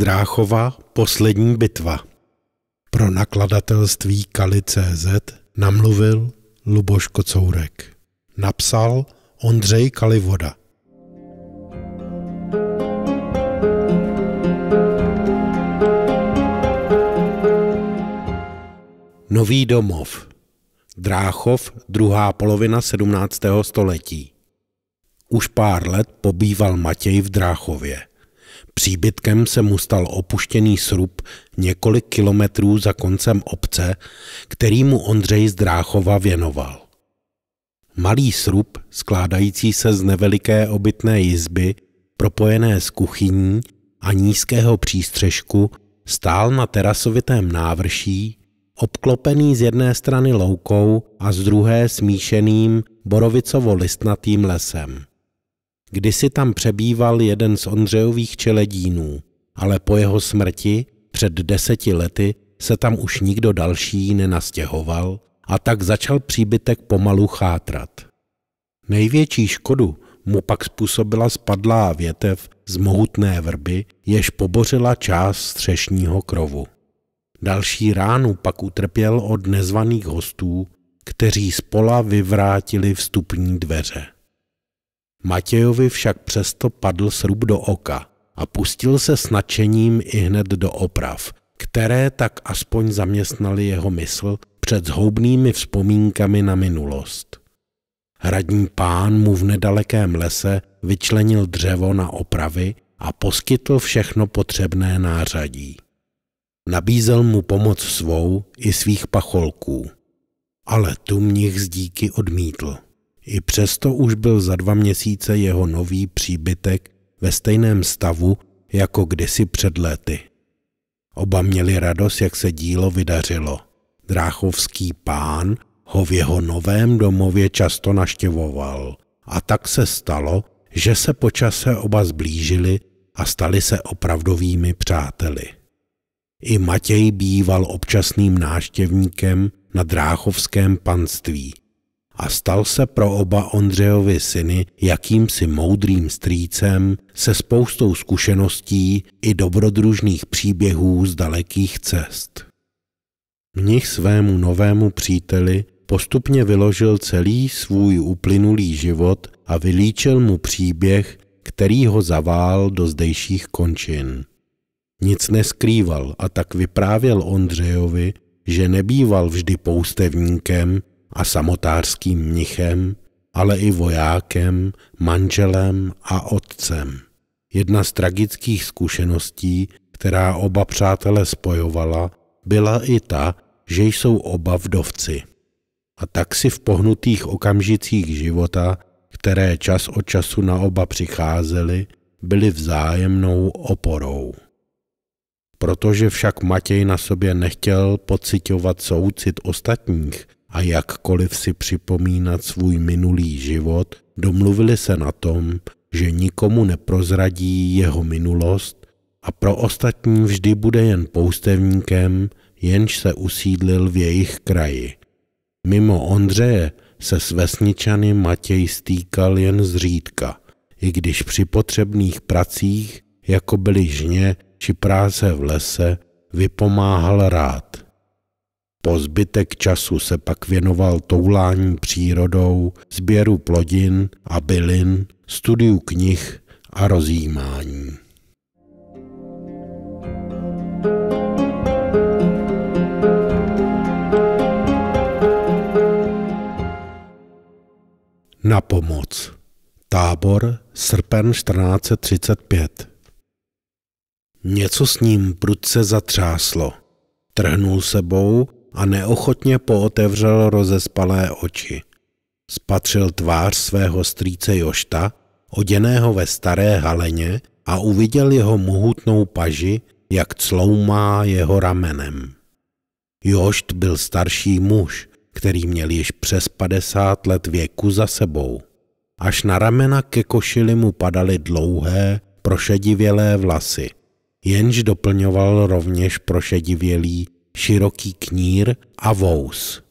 Zdráchova Poslední bitva. Pro nakladatelství Kali.cz namluvil Luboš Kocourek. Napsal Ondřej Kalivoda. Nový domov. Dráchov, druhá polovina 17. století. Už pár let pobýval Matěj v Dráchově. Příbytkem se mu stal opuštěný srub několik kilometrů za koncem obce, který mu Ondřej Zdráchova věnoval. Malý srub, skládající se z neveliké obytné jizby, propojené s kuchyní a nízkého přístřežku, stál na terasovitém návrší, obklopený z jedné strany loukou a z druhé smíšeným borovicovo-listnatým lesem. Kdysi tam přebýval jeden z Ondřejových čeledínů, ale po jeho smrti před deseti lety se tam už nikdo další nenastěhoval a tak začal příbytek pomalu chátrat. Největší škodu mu pak způsobila spadlá větev z mohutné vrby, jež pobořila část střešního krovu. Další ránu pak utrpěl od nezvaných hostů, kteří spola vyvrátili vstupní dveře. Matějovi však přesto padl srub do oka a pustil se s nadšením i hned do oprav, které tak aspoň zaměstnali jeho mysl před zhoubnými vzpomínkami na minulost. Hradní pán mu v nedalekém lese vyčlenil dřevo na opravy a poskytl všechno potřebné nářadí. Nabízel mu pomoc svou i svých pacholků, ale tu mnich z díky odmítl. I přesto už byl za dva měsíce jeho nový příbytek ve stejném stavu jako kdysi před lety. Oba měli radost, jak se dílo vydařilo. Dráchovský pán ho v jeho novém domově často naštěvoval a tak se stalo, že se po čase oba zblížili a stali se opravdovými přáteli. I Matěj býval občasným náštěvníkem na Dráchovském panství – a stal se pro oba Ondřejovi syny jakýmsi moudrým strýcem se spoustou zkušeností i dobrodružných příběhů z dalekých cest. Mnich svému novému příteli postupně vyložil celý svůj uplynulý život a vylíčil mu příběh, který ho zavál do zdejších končin. Nic neskrýval a tak vyprávěl Ondřejovi, že nebýval vždy poustevníkem, a samotářským mnichem, ale i vojákem, manželem a otcem. Jedna z tragických zkušeností, která oba přátele spojovala, byla i ta, že jsou oba vdovci. A tak si v pohnutých okamžicích života, které čas od času na oba přicházely, byli vzájemnou oporou. Protože však Matěj na sobě nechtěl pocitovat soucit ostatních, a jakkoliv si připomínat svůj minulý život, domluvili se na tom, že nikomu neprozradí jeho minulost a pro ostatní vždy bude jen poustevníkem, jenž se usídlil v jejich kraji. Mimo Ondřeje se s vesničany Matěj stýkal jen zřídka, i když při potřebných pracích, jako byly žně či práce v lese, vypomáhal rád. Po zbytek času se pak věnoval toulání přírodou, sběru plodin a bylin, studiu knih a rozjímání. Na pomoc. Tábor, srpen 1435. Něco s ním prudce zatřáslo. Trhnul sebou a neochotně pootevřel rozespalé oči. Spatřil tvář svého strýce Jošta, oděného ve staré haleně a uviděl jeho mohutnou paži, jak cloumá jeho ramenem. Jošt byl starší muž, který měl již přes 50 let věku za sebou. Až na ramena ke košili mu padaly dlouhé, prošedivělé vlasy, jenž doplňoval rovněž prošedivělý široký knír a vous.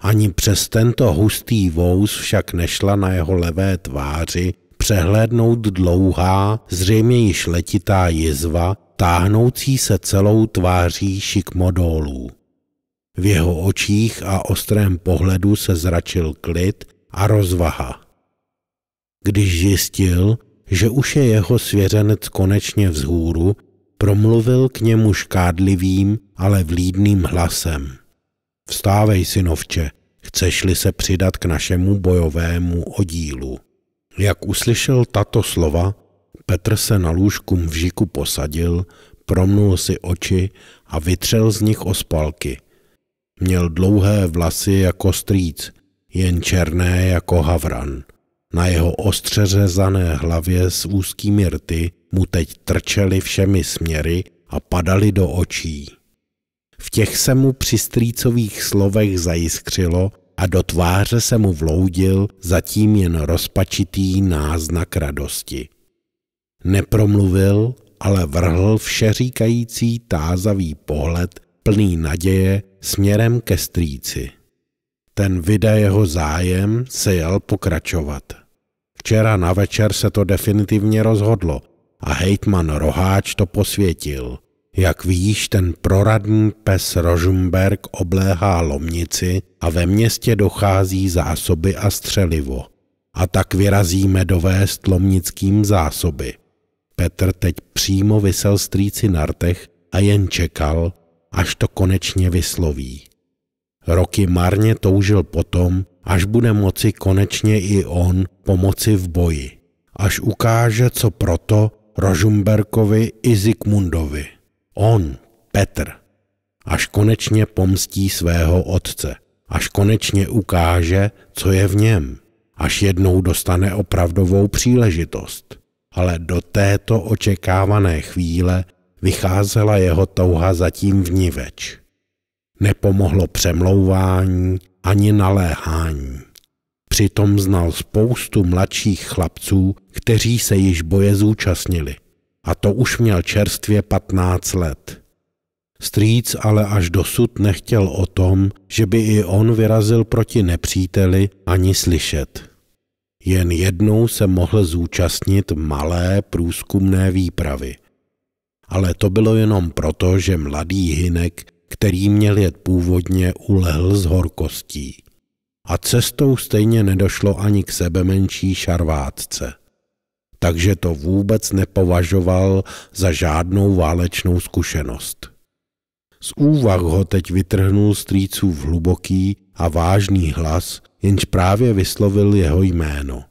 Ani přes tento hustý vous však nešla na jeho levé tváři přehlédnout dlouhá, zřejmě již letitá jizva, táhnoucí se celou tváří šikmodolů. V jeho očích a ostrém pohledu se zračil klid a rozvaha. Když zjistil, že už je jeho svěřenec konečně vzhůru, promluvil k němu škádlivým, ale vlídným hlasem. Vstávej, synovče, chceš-li se přidat k našemu bojovému oddílu. Jak uslyšel tato slova, Petr se na lůžku vžiku posadil, promnul si oči a vytřel z nich ospalky. Měl dlouhé vlasy jako strýc, jen černé jako havran. Na jeho ostřeřezané hlavě s úzkými rty mu teď trčely všemi směry a padaly do očí. V těch se mu při strýcových slovech zajiskřilo a do tváře se mu vloudil zatím jen rozpačitý náznak radosti. Nepromluvil, ale vrhl všeříkající tázavý pohled plný naděje směrem ke strýci. Ten vyda jeho zájem se jel pokračovat. Včera na večer se to definitivně rozhodlo a hejtman Roháč to posvětil. Jak víš, ten proradný pes Rožumberg obléhá Lomnici a ve městě dochází zásoby a střelivo. A tak vyrazíme dovést lomnickým zásoby. Petr teď přímo vysel strýci na rtech a jen čekal, až to konečně vysloví. Roky marně toužil potom, až bude moci konečně i on pomoci v boji. Až ukáže, co proto Rožumberkovi i Zikmundovi. On, Petr, až konečně pomstí svého otce, až konečně ukáže, co je v něm, až jednou dostane opravdovou příležitost. Ale do této očekávané chvíle vycházela jeho touha zatím vniveč. Nepomohlo přemlouvání, ani naléhání. Přitom znal spoustu mladších chlapců, kteří se již boje zúčastnili. A to už měl čerstvě 15 let. Strýc ale až dosud nechtěl o tom, že by i on vyrazil proti nepříteli ani slyšet. Jen jednou se mohl zúčastnit malé průzkumné výpravy. Ale to bylo jenom proto, že mladý Hinek který měl jet původně, ulehl z horkostí. A cestou stejně nedošlo ani k sebe menší šarvátce. Takže to vůbec nepovažoval za žádnou válečnou zkušenost. Z úvah ho teď vytrhnul strýcův hluboký a vážný hlas, jenž právě vyslovil jeho jméno.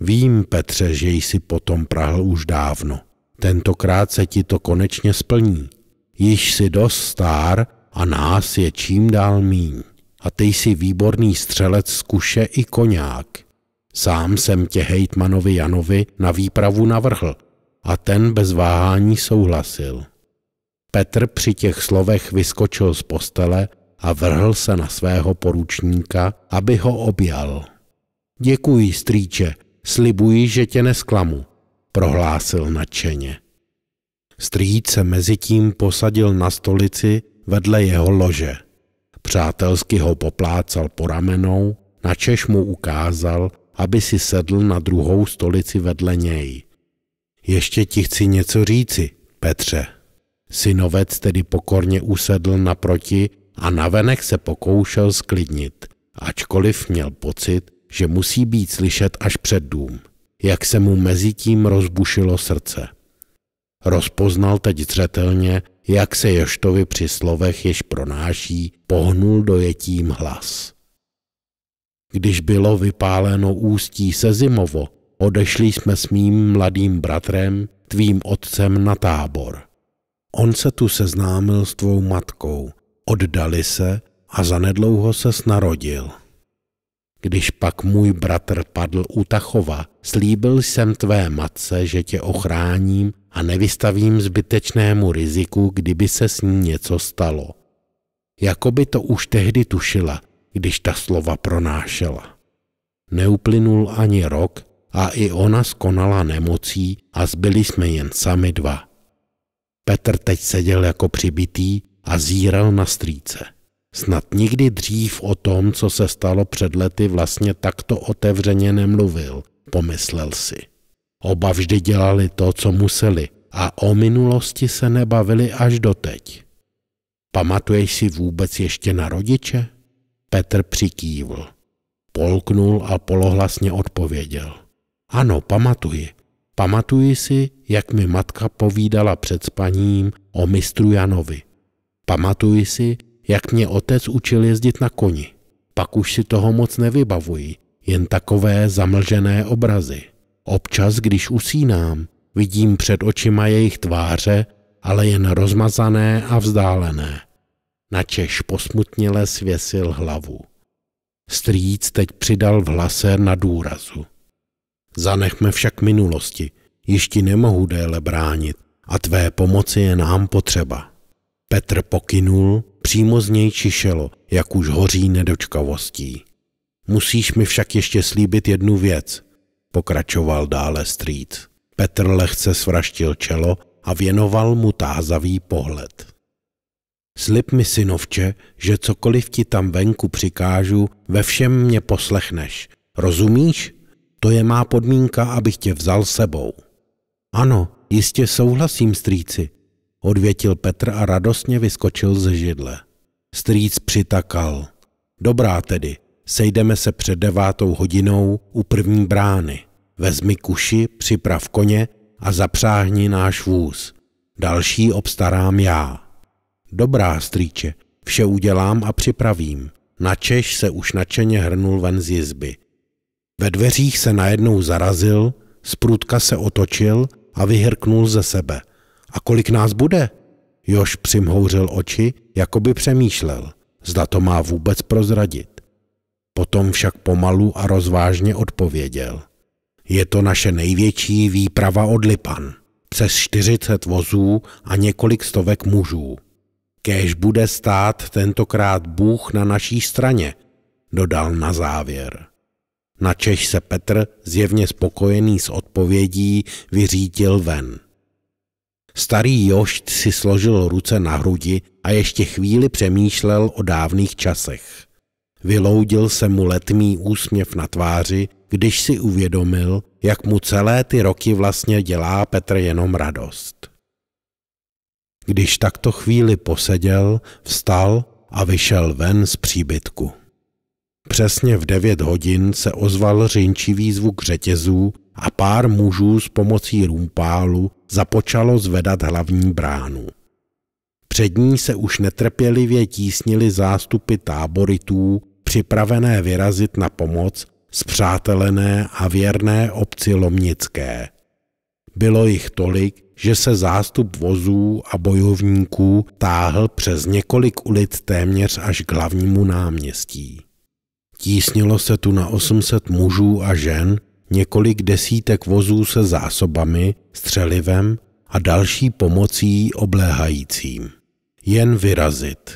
Vím, Petře, že jsi potom prahl už dávno. Tentokrát se ti to konečně splní již si dost star a nás je čím dál míň. A ty jsi výborný střelec z kuše i koňák. Sám jsem tě hejtmanovi Janovi na výpravu navrhl a ten bez váhání souhlasil. Petr při těch slovech vyskočil z postele a vrhl se na svého poručníka, aby ho objal. Děkuji, strýče, slibuji, že tě nesklamu, prohlásil nadšeně. Strýc se mezitím posadil na stolici vedle jeho lože. Přátelsky ho poplácal po ramenou, na Češ mu ukázal, aby si sedl na druhou stolici vedle něj. Ještě ti chci něco říci, Petře. Synovec tedy pokorně usedl naproti a navenek se pokoušel sklidnit, ačkoliv měl pocit, že musí být slyšet až před dům, jak se mu mezitím rozbušilo srdce. Rozpoznal teď zřetelně, jak se Joštovi při slovech, jež pronáší, pohnul dojetím hlas. Když bylo vypáleno ústí se zimovo, odešli jsme s mým mladým bratrem, tvým otcem na tábor. On se tu seznámil s tvou matkou, oddali se a zanedlouho se snarodil. Když pak můj bratr padl u Tachova, slíbil jsem tvé matce, že tě ochráním a nevystavím zbytečnému riziku, kdyby se s ní něco stalo. Jakoby to už tehdy tušila, když ta slova pronášela. Neuplynul ani rok a i ona skonala nemocí a zbyli jsme jen sami dva. Petr teď seděl jako přibitý a zíral na strýce. Snad nikdy dřív o tom, co se stalo před lety, vlastně takto otevřeně nemluvil, pomyslel si. Oba vždy dělali to, co museli a o minulosti se nebavili až doteď. Pamatuješ si vůbec ještě na rodiče? Petr přikývl. Polknul a polohlasně odpověděl. Ano, pamatuji. Pamatuji si, jak mi matka povídala před spaním o mistru Janovi. Pamatuji si, jak mě otec učil jezdit na koni. Pak už si toho moc nevybavuji, jen takové zamlžené obrazy. Občas, když usínám, vidím před očima jejich tváře, ale jen rozmazané a vzdálené. Načež posmutněle svěsil hlavu. Strýc teď přidal v hlase na důrazu. Zanechme však minulosti, již ti nemohu déle bránit a tvé pomoci je nám potřeba. Petr pokynul, přímo z něj čišelo, jak už hoří nedočkavostí. Musíš mi však ještě slíbit jednu věc, pokračoval dále strýc. Petr lehce svraštil čelo a věnoval mu tázavý pohled. Slib mi, synovče, že cokoliv ti tam venku přikážu, ve všem mě poslechneš. Rozumíš? To je má podmínka, abych tě vzal sebou. Ano, jistě souhlasím, strýci, odvětil Petr a radostně vyskočil ze židle. Strýc přitakal. Dobrá tedy, sejdeme se před devátou hodinou u první brány. Vezmi kuši, připrav koně a zapřáhni náš vůz. Další obstarám já. Dobrá, strýče, vše udělám a připravím. Načeš se už načeně hrnul ven z jizby. Ve dveřích se najednou zarazil, z se otočil a vyhrknul ze sebe – a kolik nás bude? Jož přimhouřil oči, jako by přemýšlel, zda to má vůbec prozradit. Potom však pomalu a rozvážně odpověděl. Je to naše největší výprava od Lipan. Přes 40 vozů a několik stovek mužů. Kéž bude stát tentokrát Bůh na naší straně, dodal na závěr. Na Češ se Petr, zjevně spokojený s odpovědí, vyřítil ven. Starý Jošt si složil ruce na hrudi a ještě chvíli přemýšlel o dávných časech. Vyloudil se mu letmý úsměv na tváři, když si uvědomil, jak mu celé ty roky vlastně dělá Petr jenom radost. Když takto chvíli poseděl, vstal a vyšel ven z příbytku. Přesně v devět hodin se ozval řinčivý zvuk řetězů a pár mužů s pomocí rumpálu započalo zvedat hlavní bránu. Před ní se už netrpělivě tísnili zástupy táboritů, připravené vyrazit na pomoc, zpřátelené a věrné obci Lomnické. Bylo jich tolik, že se zástup vozů a bojovníků táhl přes několik ulic téměř až k hlavnímu náměstí. Tísnilo se tu na 800 mužů a žen, několik desítek vozů se zásobami, střelivem a další pomocí obléhajícím. Jen vyrazit.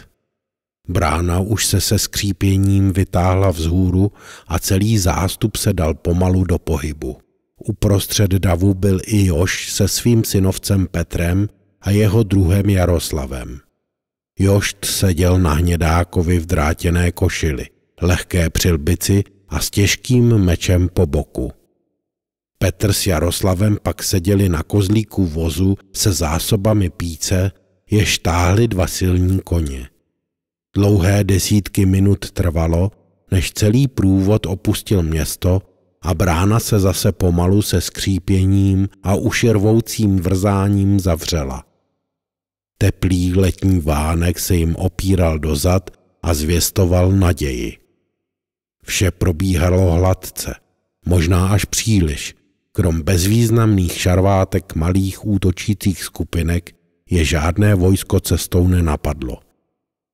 Brána už se se skřípěním vytáhla vzhůru a celý zástup se dal pomalu do pohybu. Uprostřed davu byl i Još se svým synovcem Petrem a jeho druhem Jaroslavem. Jošt seděl na hnědákovi v drátěné košili, lehké přilbici a s těžkým mečem po boku. Petr s Jaroslavem pak seděli na kozlíku vozu se zásobami píce, je štáhli dva silní koně. Dlouhé desítky minut trvalo, než celý průvod opustil město a brána se zase pomalu se skřípěním a uširvoucím vrzáním zavřela. Teplý letní vánek se jim opíral dozad a zvěstoval naději. Vše probíhalo hladce, možná až příliš, Krom bezvýznamných šarvátek malých útočících skupinek je žádné vojsko cestou nenapadlo.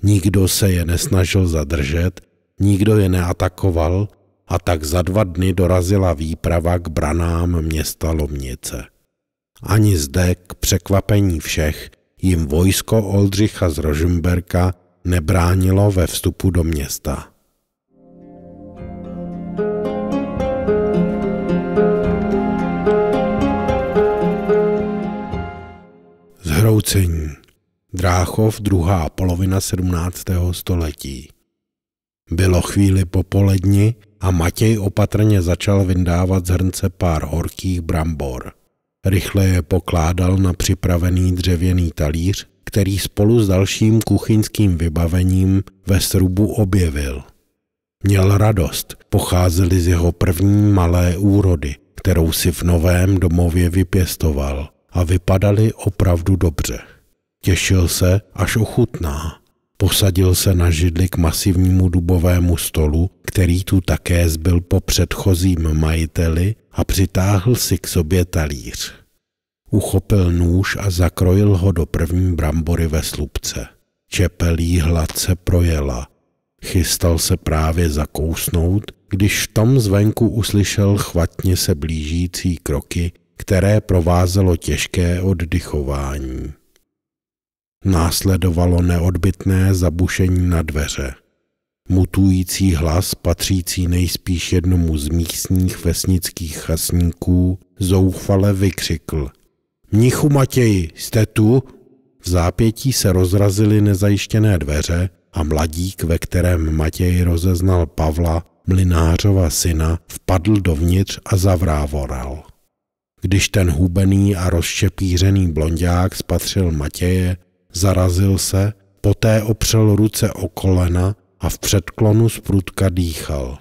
Nikdo se je nesnažil zadržet, nikdo je neatakoval a tak za dva dny dorazila výprava k branám města Lomnice. Ani zde, k překvapení všech, jim vojsko Oldřicha z Rožimberka nebránilo ve vstupu do města. Zhroucení Dráchov druhá polovina 17. století Bylo chvíli po poledni a Matěj opatrně začal vyndávat z hrnce pár horkých brambor. Rychle je pokládal na připravený dřevěný talíř, který spolu s dalším kuchyňským vybavením ve srubu objevil. Měl radost, pocházeli z jeho první malé úrody, kterou si v novém domově vypěstoval – a vypadaly opravdu dobře. Těšil se, až ochutná. Posadil se na židli k masivnímu dubovému stolu, který tu také zbyl po předchozím majiteli a přitáhl si k sobě talíř. Uchopil nůž a zakrojil ho do první brambory ve slupce. Čepelí hladce projela. Chystal se právě zakousnout, když tam zvenku uslyšel chvatně se blížící kroky které provázelo těžké oddychování. Následovalo neodbitné zabušení na dveře. Mutující hlas, patřící nejspíš jednomu z místních vesnických chasníků, zoufale vykřikl. Mnichu Matěji, jste tu? V zápětí se rozrazily nezajištěné dveře a mladík, ve kterém Matěj rozeznal Pavla, mlinářova syna, vpadl dovnitř a zavrávoral. Když ten hubený a rozšepířený blondák spatřil Matěje, zarazil se, poté opřel ruce o kolena a v předklonu z prudka dýchal.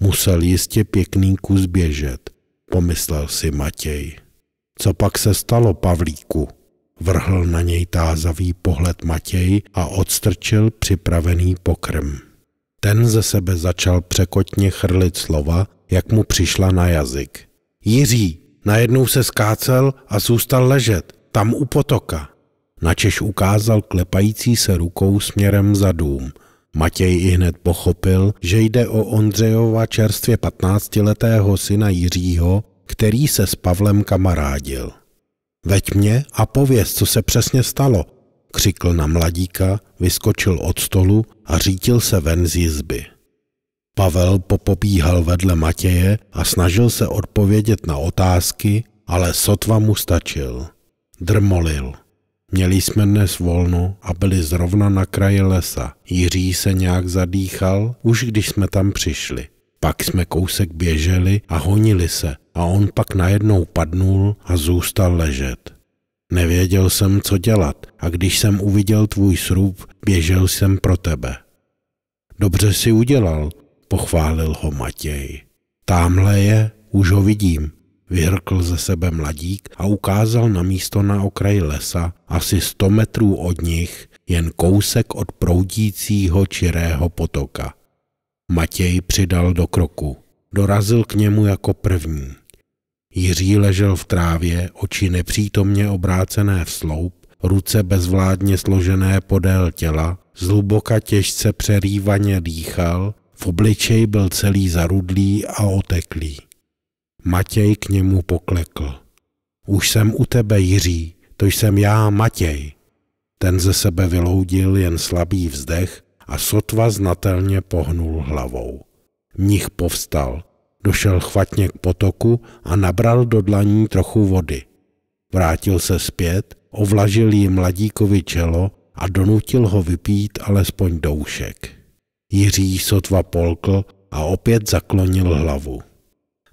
Musel jistě pěkný kus běžet, pomyslel si Matěj. Co pak se stalo Pavlíku? Vrhl na něj tázavý pohled Matěj a odstrčil připravený pokrm. Ten ze sebe začal překotně chrlit slova, jak mu přišla na jazyk. Jiří, Najednou se skácel a zůstal ležet, tam u potoka. Načež ukázal klepající se rukou směrem za dům. Matěj i hned pochopil, že jde o Ondřejova čerstvě 15-letého syna Jiřího, který se s Pavlem kamarádil. Veď mě a pověz, co se přesně stalo, křikl na mladíka, vyskočil od stolu a řítil se ven z jizby. Pavel popobíhal vedle Matěje a snažil se odpovědět na otázky, ale sotva mu stačil. Drmolil. Měli jsme dnes volno a byli zrovna na kraji lesa. Jiří se nějak zadýchal, už když jsme tam přišli. Pak jsme kousek běželi a honili se a on pak najednou padnul a zůstal ležet. Nevěděl jsem, co dělat a když jsem uviděl tvůj srub, běžel jsem pro tebe. Dobře si udělal, pochválil ho Matěj. Támhle je, už ho vidím, vyhrkl ze sebe mladík a ukázal na místo na okraji lesa, asi sto metrů od nich, jen kousek od proudícího čirého potoka. Matěj přidal do kroku. Dorazil k němu jako první. Jiří ležel v trávě, oči nepřítomně obrácené v sloup, ruce bezvládně složené podél těla, zhluboka těžce přerývaně dýchal v obličeji byl celý zarudlý a oteklý. Matěj k němu poklekl. Už jsem u tebe, Jiří, to jsem já, Matěj. Ten ze sebe vyloudil jen slabý vzdech a sotva znatelně pohnul hlavou. Mních povstal, došel chvatně k potoku a nabral do dlaní trochu vody. Vrátil se zpět, ovlažil jí mladíkovi čelo a donutil ho vypít alespoň doušek. Jiří sotva polkl a opět zaklonil hlavu.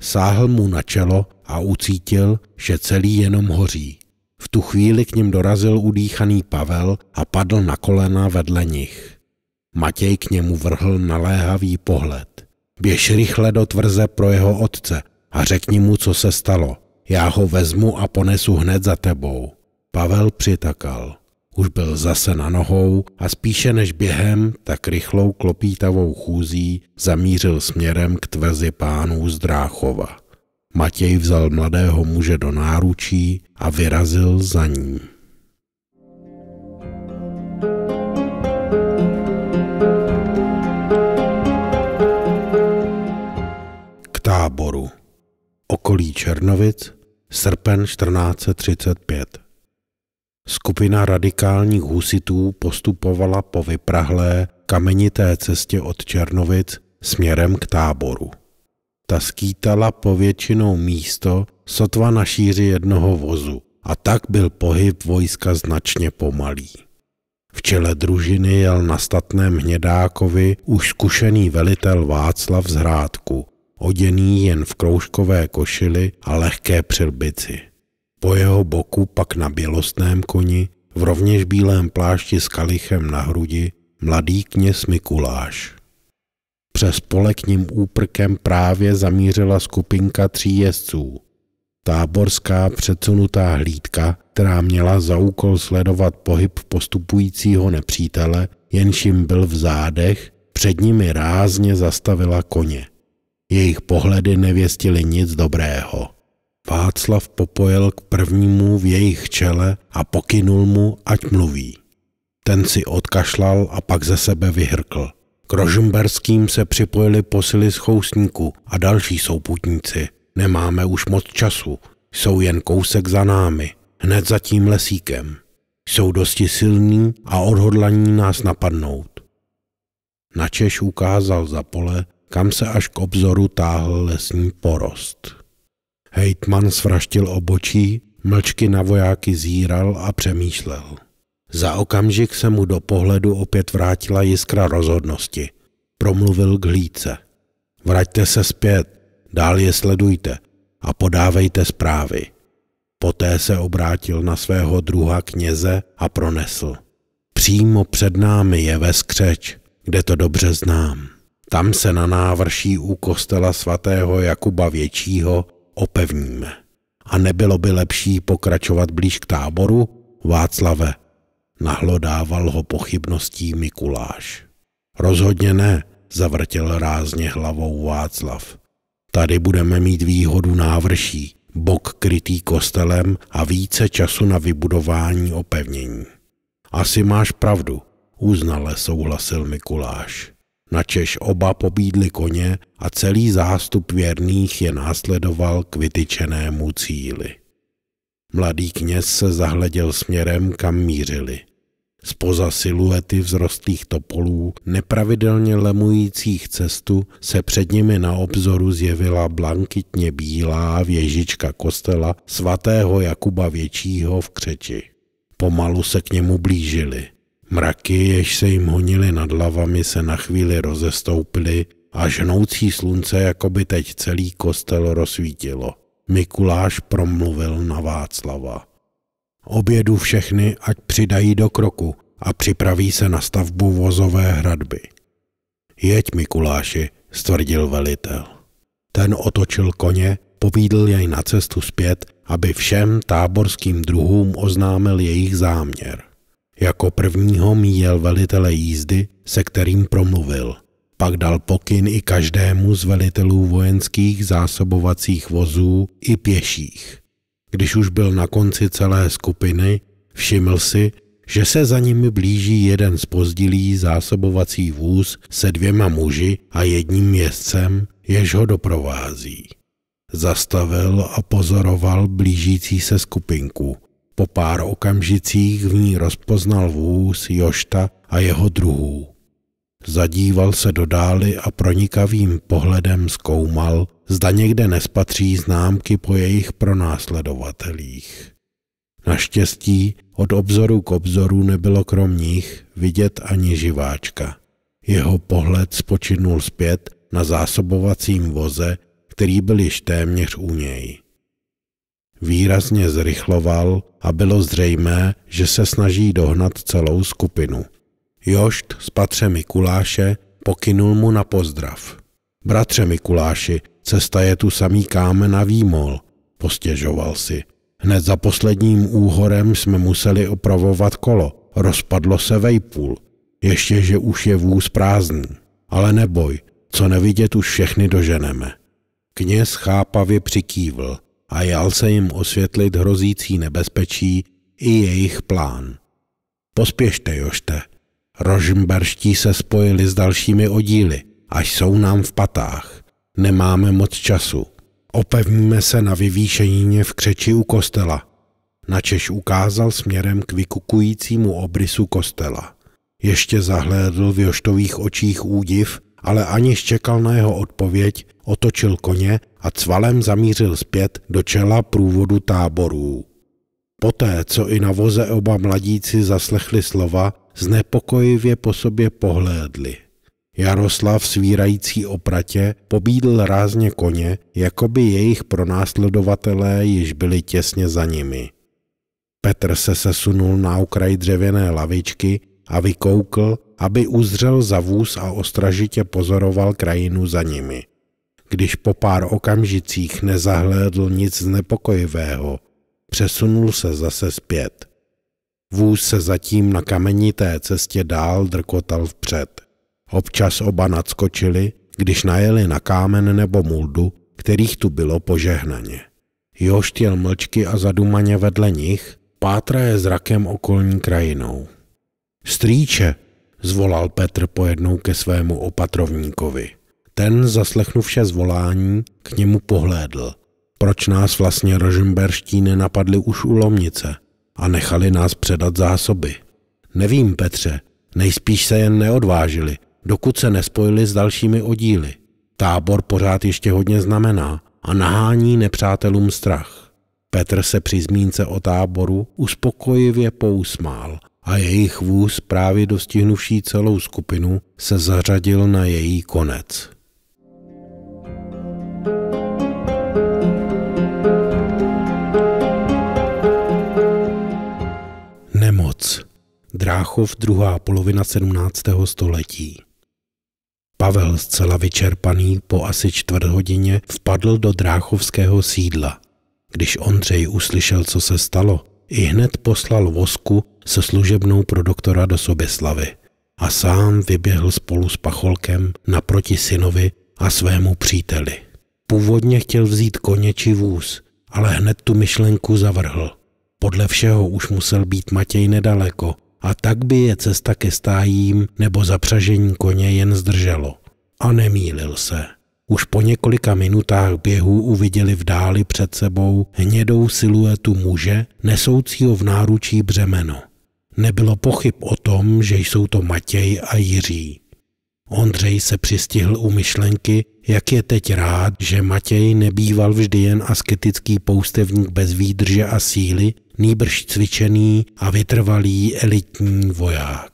Sáhl mu na čelo a ucítil, že celý jenom hoří. V tu chvíli k ním dorazil udýchaný Pavel a padl na kolena vedle nich. Matěj k němu vrhl naléhavý pohled. Běž rychle do tvrze pro jeho otce a řekni mu, co se stalo. Já ho vezmu a ponesu hned za tebou. Pavel přitakal. Už byl zase na nohou a spíše než během, tak rychlou klopítavou chůzí zamířil směrem k tvezi pánů z Dráchova. Matěj vzal mladého muže do náručí a vyrazil za ním. K táboru. Okolí Černovic, srpen 1435. Skupina radikálních husitů postupovala po vyprahlé, kamenité cestě od Černovic směrem k táboru. Ta skýtala povětšinou místo sotva na šíři jednoho vozu a tak byl pohyb vojska značně pomalý. V čele družiny jel na statném hnědákovi už zkušený velitel Václav z Hrádku, oděný jen v kroužkové košili a lehké přilbici. Po jeho boku pak na bělostném koni, v rovněž bílém plášti s kalichem na hrudi, mladý kněz Mikuláš. Přes pole k ním úprkem právě zamířila skupinka tří jezdců. Táborská předsunutá hlídka, která měla za úkol sledovat pohyb postupujícího nepřítele, jenž jim byl v zádech, před nimi rázně zastavila koně. Jejich pohledy nevěstily nic dobrého. Václav popojel k prvnímu v jejich čele a pokynul mu, ať mluví. Ten si odkašlal a pak ze sebe vyhrkl. K Rožumberským se připojili posily z chousníku a další souputníci. Nemáme už moc času, jsou jen kousek za námi, hned za tím lesíkem. Jsou dosti silní a odhodlaní nás napadnout. Načeš ukázal za pole, kam se až k obzoru táhl lesní porost. Hejtman svraštil obočí, mlčky na vojáky zíral a přemýšlel. Za okamžik se mu do pohledu opět vrátila jiskra rozhodnosti. Promluvil k hlídce. Vraťte se zpět, dál je sledujte a podávejte zprávy. Poté se obrátil na svého druha kněze a pronesl. Přímo před námi je Veskřeč, kde to dobře znám. Tam se na návrší u kostela svatého Jakuba Většího opevníme. A nebylo by lepší pokračovat blíž k táboru? Václave, nahlodával ho pochybností Mikuláš. Rozhodně ne, zavrtěl rázně hlavou Václav. Tady budeme mít výhodu návrší, bok krytý kostelem a více času na vybudování opevnění. Asi máš pravdu, uznale souhlasil Mikuláš. Načež oba pobídli koně a celý zástup věrných je následoval k vytyčenému cíli. Mladý kněz se zahleděl směrem, kam mířili. Spoza siluety vzrostlých topolů, nepravidelně lemujících cestu, se před nimi na obzoru zjevila blankitně bílá věžička kostela svatého Jakuba Většího v Křeči. Pomalu se k němu blížili. Mraky, jež se jim honily nad hlavami, se na chvíli rozestoupily a žnoucí slunce jako by teď celý kostel rozsvítilo. Mikuláš promluvil na Václava. Obědu všechny, ať přidají do kroku a připraví se na stavbu vozové hradby. Jeď, Mikuláši, stvrdil velitel. Ten otočil koně, povídl jej na cestu zpět, aby všem táborským druhům oznámil jejich záměr. Jako prvního míjel velitele jízdy, se kterým promluvil. Pak dal pokyn i každému z velitelů vojenských zásobovacích vozů i pěších. Když už byl na konci celé skupiny, všiml si, že se za nimi blíží jeden pozdilí zásobovací vůz se dvěma muži a jedním jezdcem, jež ho doprovází. Zastavil a pozoroval blížící se skupinku – po pár okamžicích v ní rozpoznal vůz Jošta a jeho druhů. Zadíval se do dály a pronikavým pohledem zkoumal, zda někde nespatří známky po jejich pronásledovatelích. Naštěstí od obzoru k obzoru nebylo krom nich vidět ani živáčka. Jeho pohled spočinul zpět na zásobovacím voze, který byl již téměř u něj výrazně zrychloval a bylo zřejmé, že se snaží dohnat celou skupinu. Jošt s patře Mikuláše pokynul mu na pozdrav. Bratře Mikuláši, cesta je tu samý kámen a výmol, postěžoval si. Hned za posledním úhorem jsme museli opravovat kolo. Rozpadlo se vejpůl. Ještě, že už je vůz prázdný. Ale neboj, co nevidět už všechny doženeme. Kněz chápavě přikývl a jal se jim osvětlit hrozící nebezpečí i jejich plán. Pospěšte, Jošte. Rožmberští se spojili s dalšími oddíly, až jsou nám v patách. Nemáme moc času. Opevníme se na vyvýšenině v křeči u kostela. Načeš ukázal směrem k vykukujícímu obrysu kostela. Ještě zahlédl v Joštových očích údiv, ale aniž čekal na jeho odpověď, otočil koně a cvalem zamířil zpět do čela průvodu táborů. Poté, co i na voze oba mladíci zaslechli slova, znepokojivě po sobě pohlédli. Jaroslav svírající opratě pobídl rázně koně, jako by jejich pronásledovatelé již byli těsně za nimi. Petr se sesunul na okraj dřevěné lavičky a vykoukl, aby uzřel za vůz a ostražitě pozoroval krajinu za nimi. Když po pár okamžicích nezahlédl nic nepokojivého, přesunul se zase zpět. Vůz se zatím na kamenité cestě dál drkotal vpřed. Občas oba nadskočili, když najeli na kámen nebo muldu, kterých tu bylo požehnaně. Joštěl mlčky a zadumaně vedle nich, pátra je zrakem okolní krajinou. Strýče, zvolal Petr pojednou ke svému opatrovníkovi. Ten, zaslechnu vše zvolání, k němu pohlédl. Proč nás vlastně rožimberští nenapadli už u Lomnice a nechali nás předat zásoby? Nevím, Petře, nejspíš se jen neodvážili, dokud se nespojili s dalšími oddíly. Tábor pořád ještě hodně znamená a nahání nepřátelům strach. Petr se při zmínce o táboru uspokojivě pousmál a jejich vůz právě dostihnuvší celou skupinu se zařadil na její konec. noc. Dráchov druhá polovina 17. století. Pavel zcela vyčerpaný po asi čtvrt hodině vpadl do dráchovského sídla. Když Ondřej uslyšel, co se stalo, i hned poslal vosku se služebnou pro doktora do Soběslavy a sám vyběhl spolu s pacholkem naproti synovi a svému příteli. Původně chtěl vzít koně či vůz, ale hned tu myšlenku zavrhl. Podle všeho už musel být Matěj nedaleko a tak by je cesta ke stájím nebo zapřažení koně jen zdrželo. A nemýlil se. Už po několika minutách běhu uviděli v dáli před sebou hnědou siluetu muže, nesoucího v náručí břemeno. Nebylo pochyb o tom, že jsou to Matěj a Jiří. Ondřej se přistihl u myšlenky, jak je teď rád, že Matěj nebýval vždy jen asketický poustevník bez výdrže a síly, nýbrž cvičený a vytrvalý elitní voják.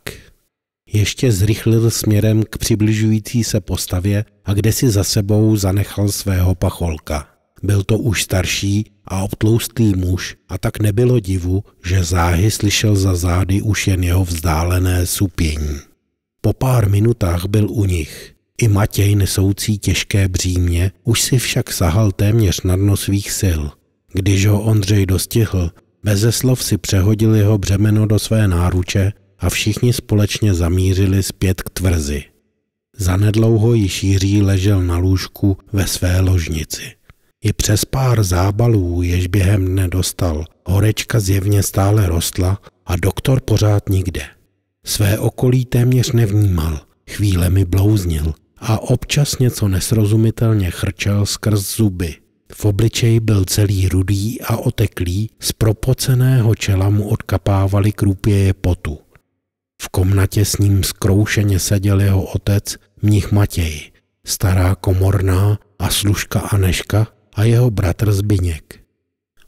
Ještě zrychlil směrem k přibližující se postavě a kde si za sebou zanechal svého pacholka. Byl to už starší a obtloustý muž a tak nebylo divu, že záhy slyšel za zády už jen jeho vzdálené supění. Po pár minutách byl u nich. I Matěj nesoucí těžké břímě už si však sahal téměř na dno svých sil. Když ho Ondřej dostihl, slov si přehodil jeho břemeno do své náruče a všichni společně zamířili zpět k tvrzi. Zanedlouho ji šíří ležel na lůžku ve své ložnici. I přes pár zábalů, jež během dne dostal, horečka zjevně stále rostla a doktor pořád nikde. Své okolí téměř nevnímal, chvílemi blouznil a občas něco nesrozumitelně chrčel skrz zuby – v obličeji byl celý rudý a oteklý, z propoceného čela mu odkapávali krůpěje potu. V komnatě s ním zkroušeně seděl jeho otec, mnich Matěj, stará komorná a služka Aneška a jeho bratr Zbyněk.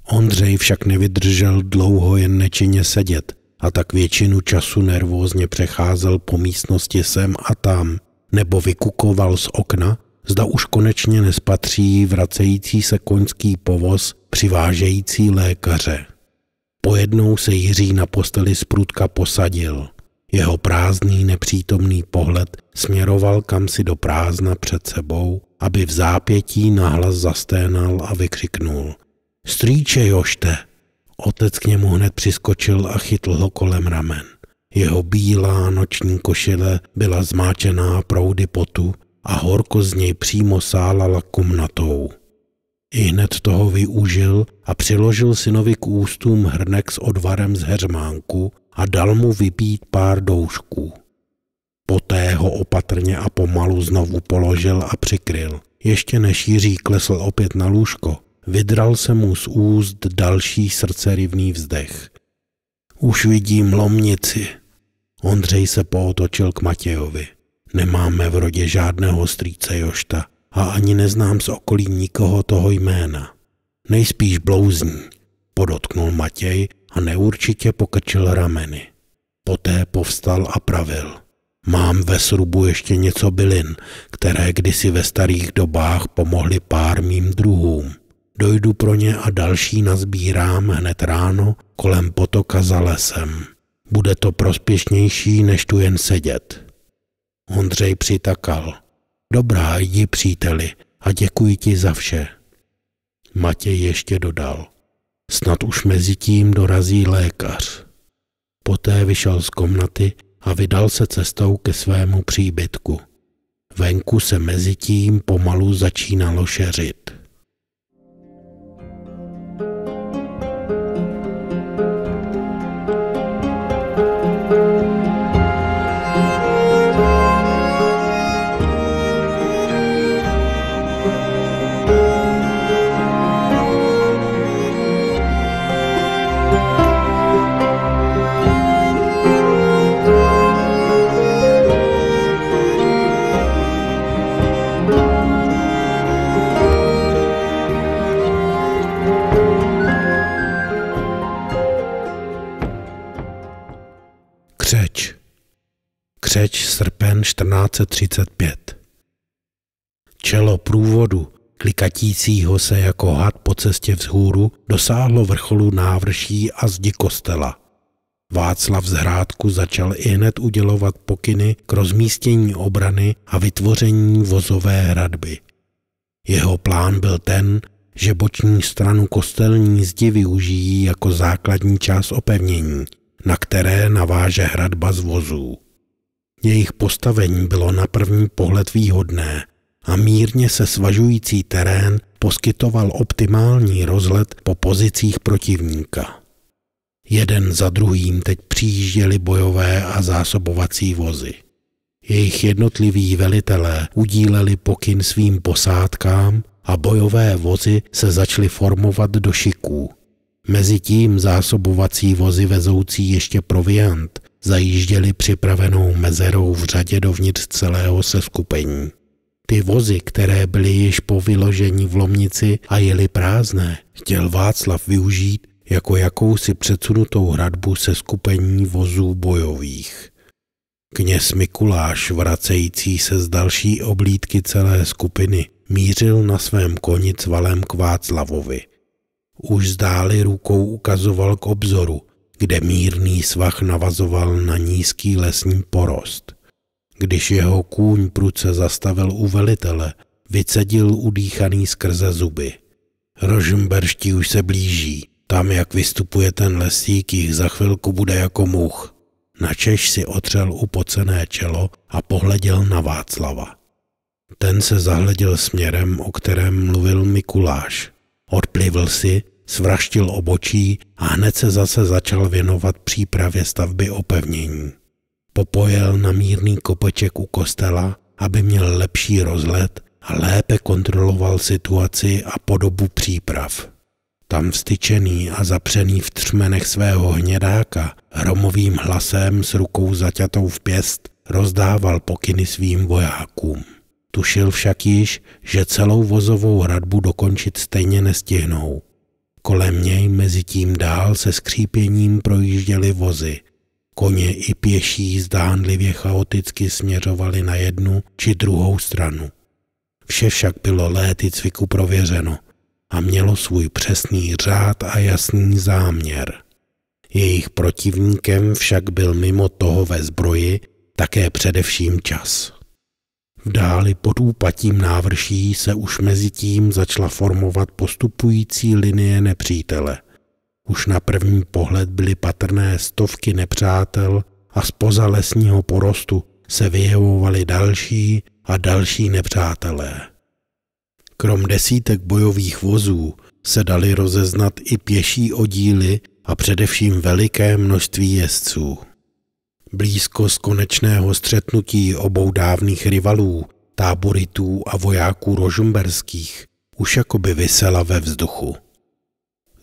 Ondřej však nevydržel dlouho jen nečinně sedět a tak většinu času nervózně přecházel po místnosti sem a tam, nebo vykukoval z okna zda už konečně nespatří vracející se koňský povoz přivážející lékaře. Pojednou se Jiří na posteli z prudka posadil. Jeho prázdný nepřítomný pohled směroval kam si do prázdna před sebou, aby v zápětí nahlas zasténal a vykřiknul. Strýče Jošte! Otec k němu hned přiskočil a chytl ho kolem ramen. Jeho bílá noční košile byla zmáčená proudy potu a horko z něj přímo sálala kumnatou. I hned toho využil a přiložil synovi k ústům hrnek s odvarem z heřmánku a dal mu vypít pár doušků. Poté ho opatrně a pomalu znovu položil a přikryl. Ještě než Jiří klesl opět na lůžko, vydral se mu z úst další srdcerivný vzdech. Už vidím lomnici. Ondřej se pootočil k Matějovi. Nemáme v rodě žádného strýce Jošta a ani neznám z okolí nikoho toho jména. Nejspíš blouzní, podotknul Matěj a neurčitě pokrčil rameny. Poté povstal a pravil. Mám ve srubu ještě něco bylin, které kdysi ve starých dobách pomohly pár mým druhům. Dojdu pro ně a další nazbírám hned ráno kolem potoka za lesem. Bude to prospěšnější, než tu jen sedět. Ondřej přitakal. Dobrá, jdi příteli a děkuji ti za vše. Matěj ještě dodal. Snad už mezi tím dorazí lékař. Poté vyšel z komnaty a vydal se cestou ke svému příbytku. Venku se mezi tím pomalu začínalo šeřit. křeč srpen 1435. Čelo průvodu, klikatícího se jako had po cestě vzhůru, dosáhlo vrcholu návrší a zdi kostela. Václav z Hrádku začal i hned udělovat pokyny k rozmístění obrany a vytvoření vozové hradby. Jeho plán byl ten, že boční stranu kostelní zdi využijí jako základní část opevnění, na které naváže hradba z vozů. Jejich postavení bylo na první pohled výhodné a mírně se svažující terén poskytoval optimální rozhled po pozicích protivníka. Jeden za druhým teď přijížděli bojové a zásobovací vozy. Jejich jednotliví velitelé udíleli pokyn svým posádkám a bojové vozy se začaly formovat do šiků. Mezitím zásobovací vozy vezoucí ještě proviant zajížděli připravenou mezerou v řadě dovnitř celého seskupení. Ty vozy, které byly již po vyložení v Lomnici a jeli prázdné, chtěl Václav využít jako jakousi předsunutou hradbu se skupení vozů bojových. Kněz Mikuláš, vracející se z další oblídky celé skupiny, mířil na svém koni s valem k Václavovi. Už zdáli rukou ukazoval k obzoru, kde mírný svah navazoval na nízký lesní porost. Když jeho kůň pruce zastavil u velitele, vycedil udýchaný skrze zuby. Rožmberští už se blíží, tam, jak vystupuje ten lesík, jich za chvilku bude jako much. Na Češ si otřel upocené čelo a pohleděl na Václava. Ten se zahleděl směrem, o kterém mluvil Mikuláš. Odplivl si svraštil obočí a hned se zase začal věnovat přípravě stavby opevnění. Popojel na mírný kopeček u kostela, aby měl lepší rozhled a lépe kontroloval situaci a podobu příprav. Tam vstyčený a zapřený v třmenech svého hnědáka, hromovým hlasem s rukou zaťatou v pěst, rozdával pokyny svým vojákům. Tušil však již, že celou vozovou hradbu dokončit stejně nestihnou Kolem něj mezi tím dál se skřípěním projížděly vozy. Koně i pěší zdánlivě chaoticky směřovali na jednu či druhou stranu. Vše však bylo léty cviku prověřeno a mělo svůj přesný řád a jasný záměr. Jejich protivníkem však byl mimo toho ve zbroji také především čas. V dáli pod úpatím návrší se už mezi tím začala formovat postupující linie nepřítele. Už na první pohled byly patrné stovky nepřátel a spoza lesního porostu se vyjevovali další a další nepřátelé. Krom desítek bojových vozů se dali rozeznat i pěší oddíly a především veliké množství jezdců. Blízkost konečného střetnutí obou dávných rivalů, táboritů a vojáků rožumberských, už jako by vysela ve vzduchu.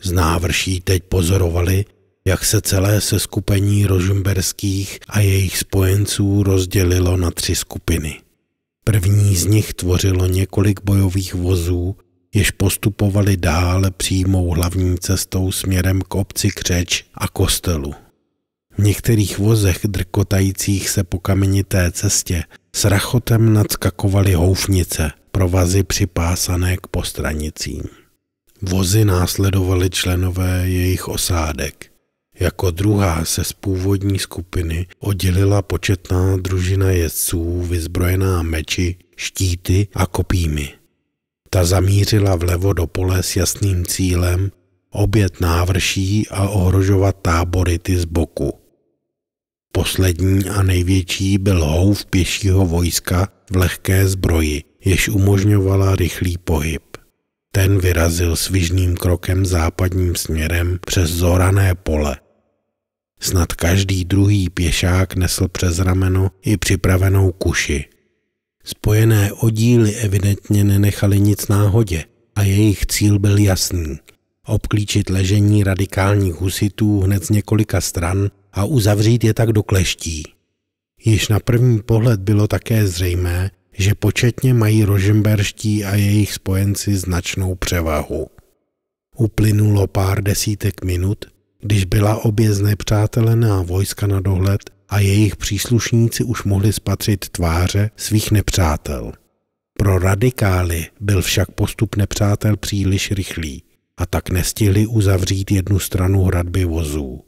Z návrší teď pozorovali, jak se celé seskupení rožumberských a jejich spojenců rozdělilo na tři skupiny. První z nich tvořilo několik bojových vozů, jež postupovali dále přímou hlavní cestou směrem k obci Křeč a kostelu. V některých vozech drkotajících se po kamenité cestě s rachotem nadskakovaly houfnice, provazy připásané k postranicím. Vozy následovali členové jejich osádek. Jako druhá se z původní skupiny oddělila početná družina jezdců vyzbrojená meči, štíty a kopími. Ta zamířila vlevo do pole s jasným cílem obět návrší a ohrožovat tábory ty z boku. Poslední a největší byl houf pěšího vojska v lehké zbroji, jež umožňovala rychlý pohyb. Ten vyrazil svižným krokem západním směrem přes zorané pole. Snad každý druhý pěšák nesl přes rameno i připravenou kuši. Spojené oddíly evidentně nenechaly nic náhodě a jejich cíl byl jasný. Obklíčit ležení radikálních husitů hned z několika stran a uzavřít je tak do kleští. Již na první pohled bylo také zřejmé, že početně mají rožemberští a jejich spojenci značnou převahu. Uplynulo pár desítek minut, když byla obě znepřátelená vojska na dohled a jejich příslušníci už mohli spatřit tváře svých nepřátel. Pro radikály byl však postup nepřátel příliš rychlý a tak nestihli uzavřít jednu stranu hradby vozů.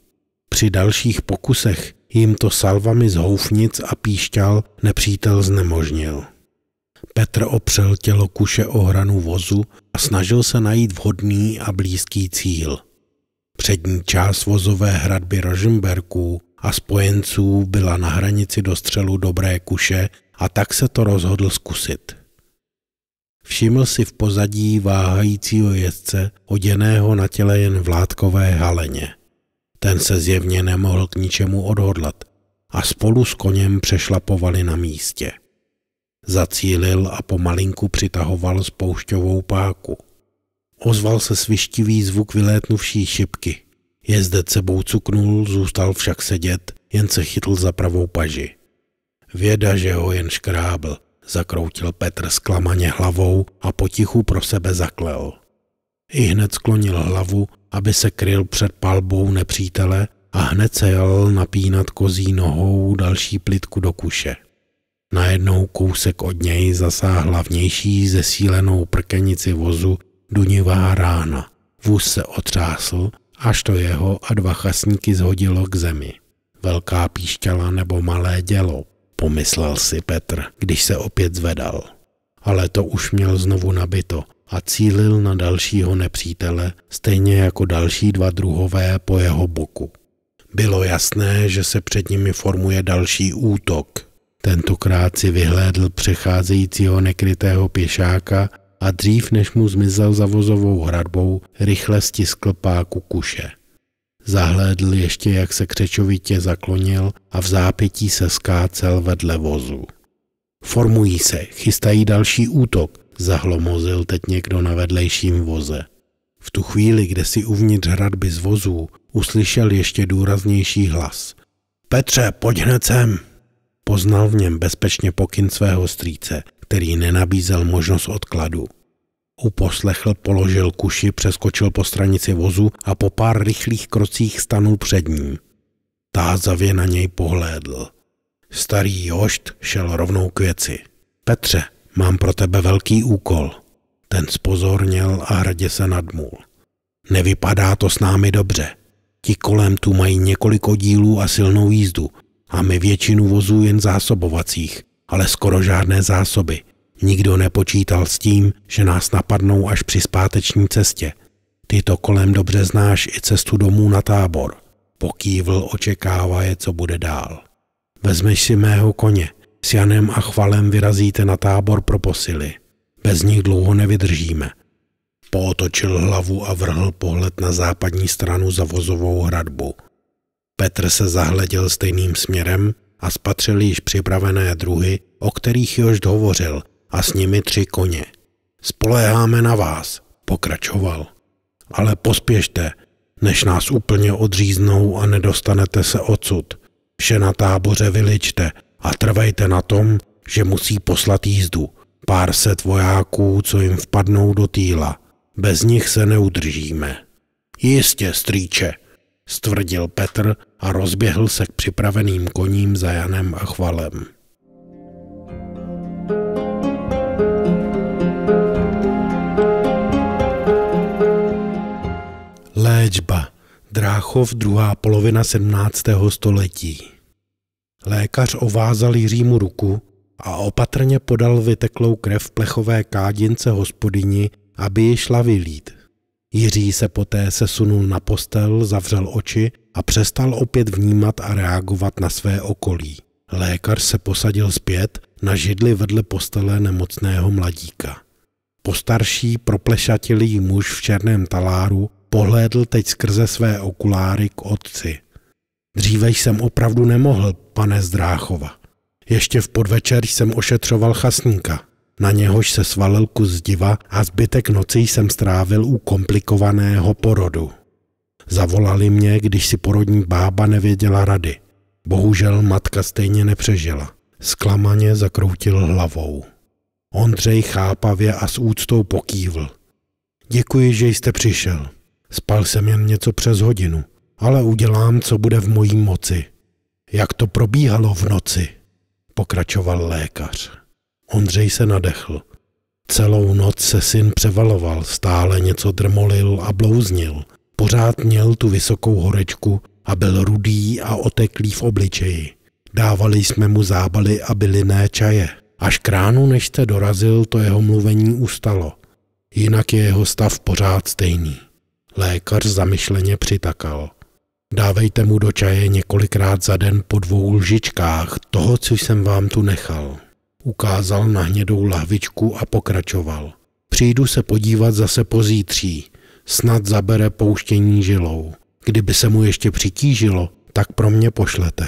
Při dalších pokusech jim to salvami z houfnic a píšťal nepřítel znemožnil. Petr opřel tělo kuše o hranu vozu a snažil se najít vhodný a blízký cíl. Přední část vozové hradby Rožemberků a spojenců byla na hranici do střelu dobré kuše a tak se to rozhodl zkusit. Všiml si v pozadí váhajícího jezdce, oděného na těle jen vládkové haleně. Ten se zjevně nemohl k ničemu odhodlat a spolu s koněm přešlapovali na místě. Zacílil a pomalinku přitahoval spoušťovou páku. Ozval se svištivý zvuk vylétnuvší šipky. Jezdec sebou cuknul, zůstal však sedět, jen se chytl za pravou paži. Věda, že ho jen škrábl, zakroutil Petr zklamaně hlavou a potichu pro sebe zaklel i hned sklonil hlavu, aby se kryl před palbou nepřítele a hned se jel napínat kozí nohou další plitku do kuše. Najednou kousek od něj zasáhla vnější zesílenou prkenici vozu dunivá rána. Vůz se otřásl, až to jeho a dva chasníky zhodilo k zemi. Velká píšťala nebo malé dělo, pomyslel si Petr, když se opět zvedal. Ale to už měl znovu nabito a cílil na dalšího nepřítele, stejně jako další dva druhové po jeho boku. Bylo jasné, že se před nimi formuje další útok. Tentokrát si vyhlédl přecházejícího nekrytého pěšáka a dřív, než mu zmizel za vozovou hradbou, rychle stiskl páku kuše. Zahlédl ještě, jak se křečovitě zaklonil a v zápětí se skácel vedle vozu. Formují se, chystají další útok, zahlomozil teď někdo na vedlejším voze. V tu chvíli, kde si uvnitř hradby z vozů, uslyšel ještě důraznější hlas. Petře, pojď hned sem! Poznal v něm bezpečně pokyn svého strýce, který nenabízel možnost odkladu. Uposlechl, položil kuši, přeskočil po stranici vozu a po pár rychlých krocích stanul před ním. Tázavě na něj pohlédl. Starý jošt šel rovnou k věci. Petře, Mám pro tebe velký úkol. Ten spozorněl a hrdě se nadmul. Nevypadá to s námi dobře. Ti kolem tu mají několik dílů a silnou jízdu. my většinu vozů jen zásobovacích, ale skoro žádné zásoby. Nikdo nepočítal s tím, že nás napadnou až při zpáteční cestě. Ty to kolem dobře znáš i cestu domů na tábor. Pokývl očekávaje, co bude dál. Vezmeš si mého koně, s Janem a Chvalem vyrazíte na tábor pro posily. Bez nich dlouho nevydržíme. Pootočil hlavu a vrhl pohled na západní stranu za vozovou hradbu. Petr se zahleděl stejným směrem a spatřil již připravené druhy, o kterých Jož hovořil, a s nimi tři koně. Spoléháme na vás, pokračoval. Ale pospěšte, než nás úplně odříznou a nedostanete se odsud. Vše na táboře vyličte a trvejte na tom, že musí poslat jízdu. Pár set vojáků, co jim vpadnou do týla. Bez nich se neudržíme. Jistě, strýče, stvrdil Petr a rozběhl se k připraveným koním za Janem a Chvalem. Léčba Dráchov druhá polovina 17. století Lékař ovázal Jiřímu ruku a opatrně podal vyteklou krev plechové kádince hospodyni, aby ji šla vylít. Jiří se poté sesunul na postel, zavřel oči a přestal opět vnímat a reagovat na své okolí. Lékař se posadil zpět na židli vedle postele nemocného mladíka. Postarší, proplešatilý muž v černém taláru pohlédl teď skrze své okuláry k otci. Dříve jsem opravdu nemohl, pane Zdráchova. Ještě v podvečer jsem ošetřoval chasníka. Na něhož se svalil kus diva a zbytek noci jsem strávil u komplikovaného porodu. Zavolali mě, když si porodní bába nevěděla rady. Bohužel matka stejně nepřežila. Sklamaně zakroutil hlavou. Ondřej chápavě a s úctou pokývl. Děkuji, že jste přišel. Spal jsem jen něco přes hodinu ale udělám, co bude v mojí moci. Jak to probíhalo v noci, pokračoval lékař. Ondřej se nadechl. Celou noc se syn převaloval, stále něco drmolil a blouznil. Pořád měl tu vysokou horečku a byl rudý a oteklý v obličeji. Dávali jsme mu zábaly a bylinné čaje. Až k ránu, než se dorazil, to jeho mluvení ustalo. Jinak je jeho stav pořád stejný. Lékař zamyšleně přitakal. Dávejte mu do čaje několikrát za den po dvou lžičkách toho, co jsem vám tu nechal. Ukázal na hnědou lahvičku a pokračoval. Přijdu se podívat zase pozítří. Snad zabere pouštění žilou. Kdyby se mu ještě přitížilo, tak pro mě pošlete.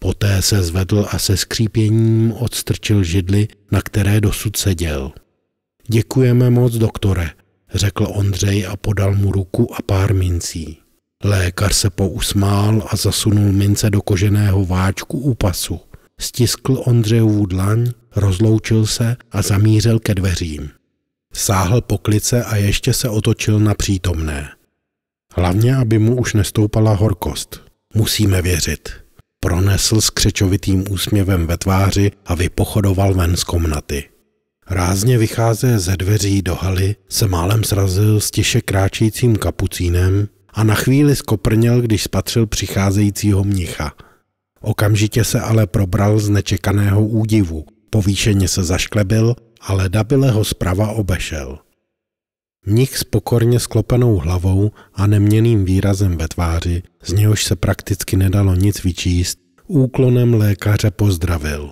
Poté se zvedl a se skřípěním odstrčil židli, na které dosud seděl. Děkujeme moc, doktore, řekl Ondřej a podal mu ruku a pár mincí. Lékař se pousmál a zasunul mince do koženého váčku u pasu. Stiskl Ondřejovu dlaň, rozloučil se a zamířil ke dveřím. Sáhl po klice a ještě se otočil na přítomné. Hlavně, aby mu už nestoupala horkost. Musíme věřit. Pronesl s křečovitým úsměvem ve tváři a vypochodoval ven z komnaty. Rázně vycházeje ze dveří do haly, se málem srazil s tiše kráčícím kapucínem a na chvíli skoprněl, když spatřil přicházejícího mnicha. Okamžitě se ale probral z nečekaného údivu. Povýšeně se zašklebil, ale Dabile ho zprava obešel. Mnich s pokorně sklopenou hlavou a neměným výrazem ve tváři, z něhož se prakticky nedalo nic vyčíst, úklonem lékaře pozdravil.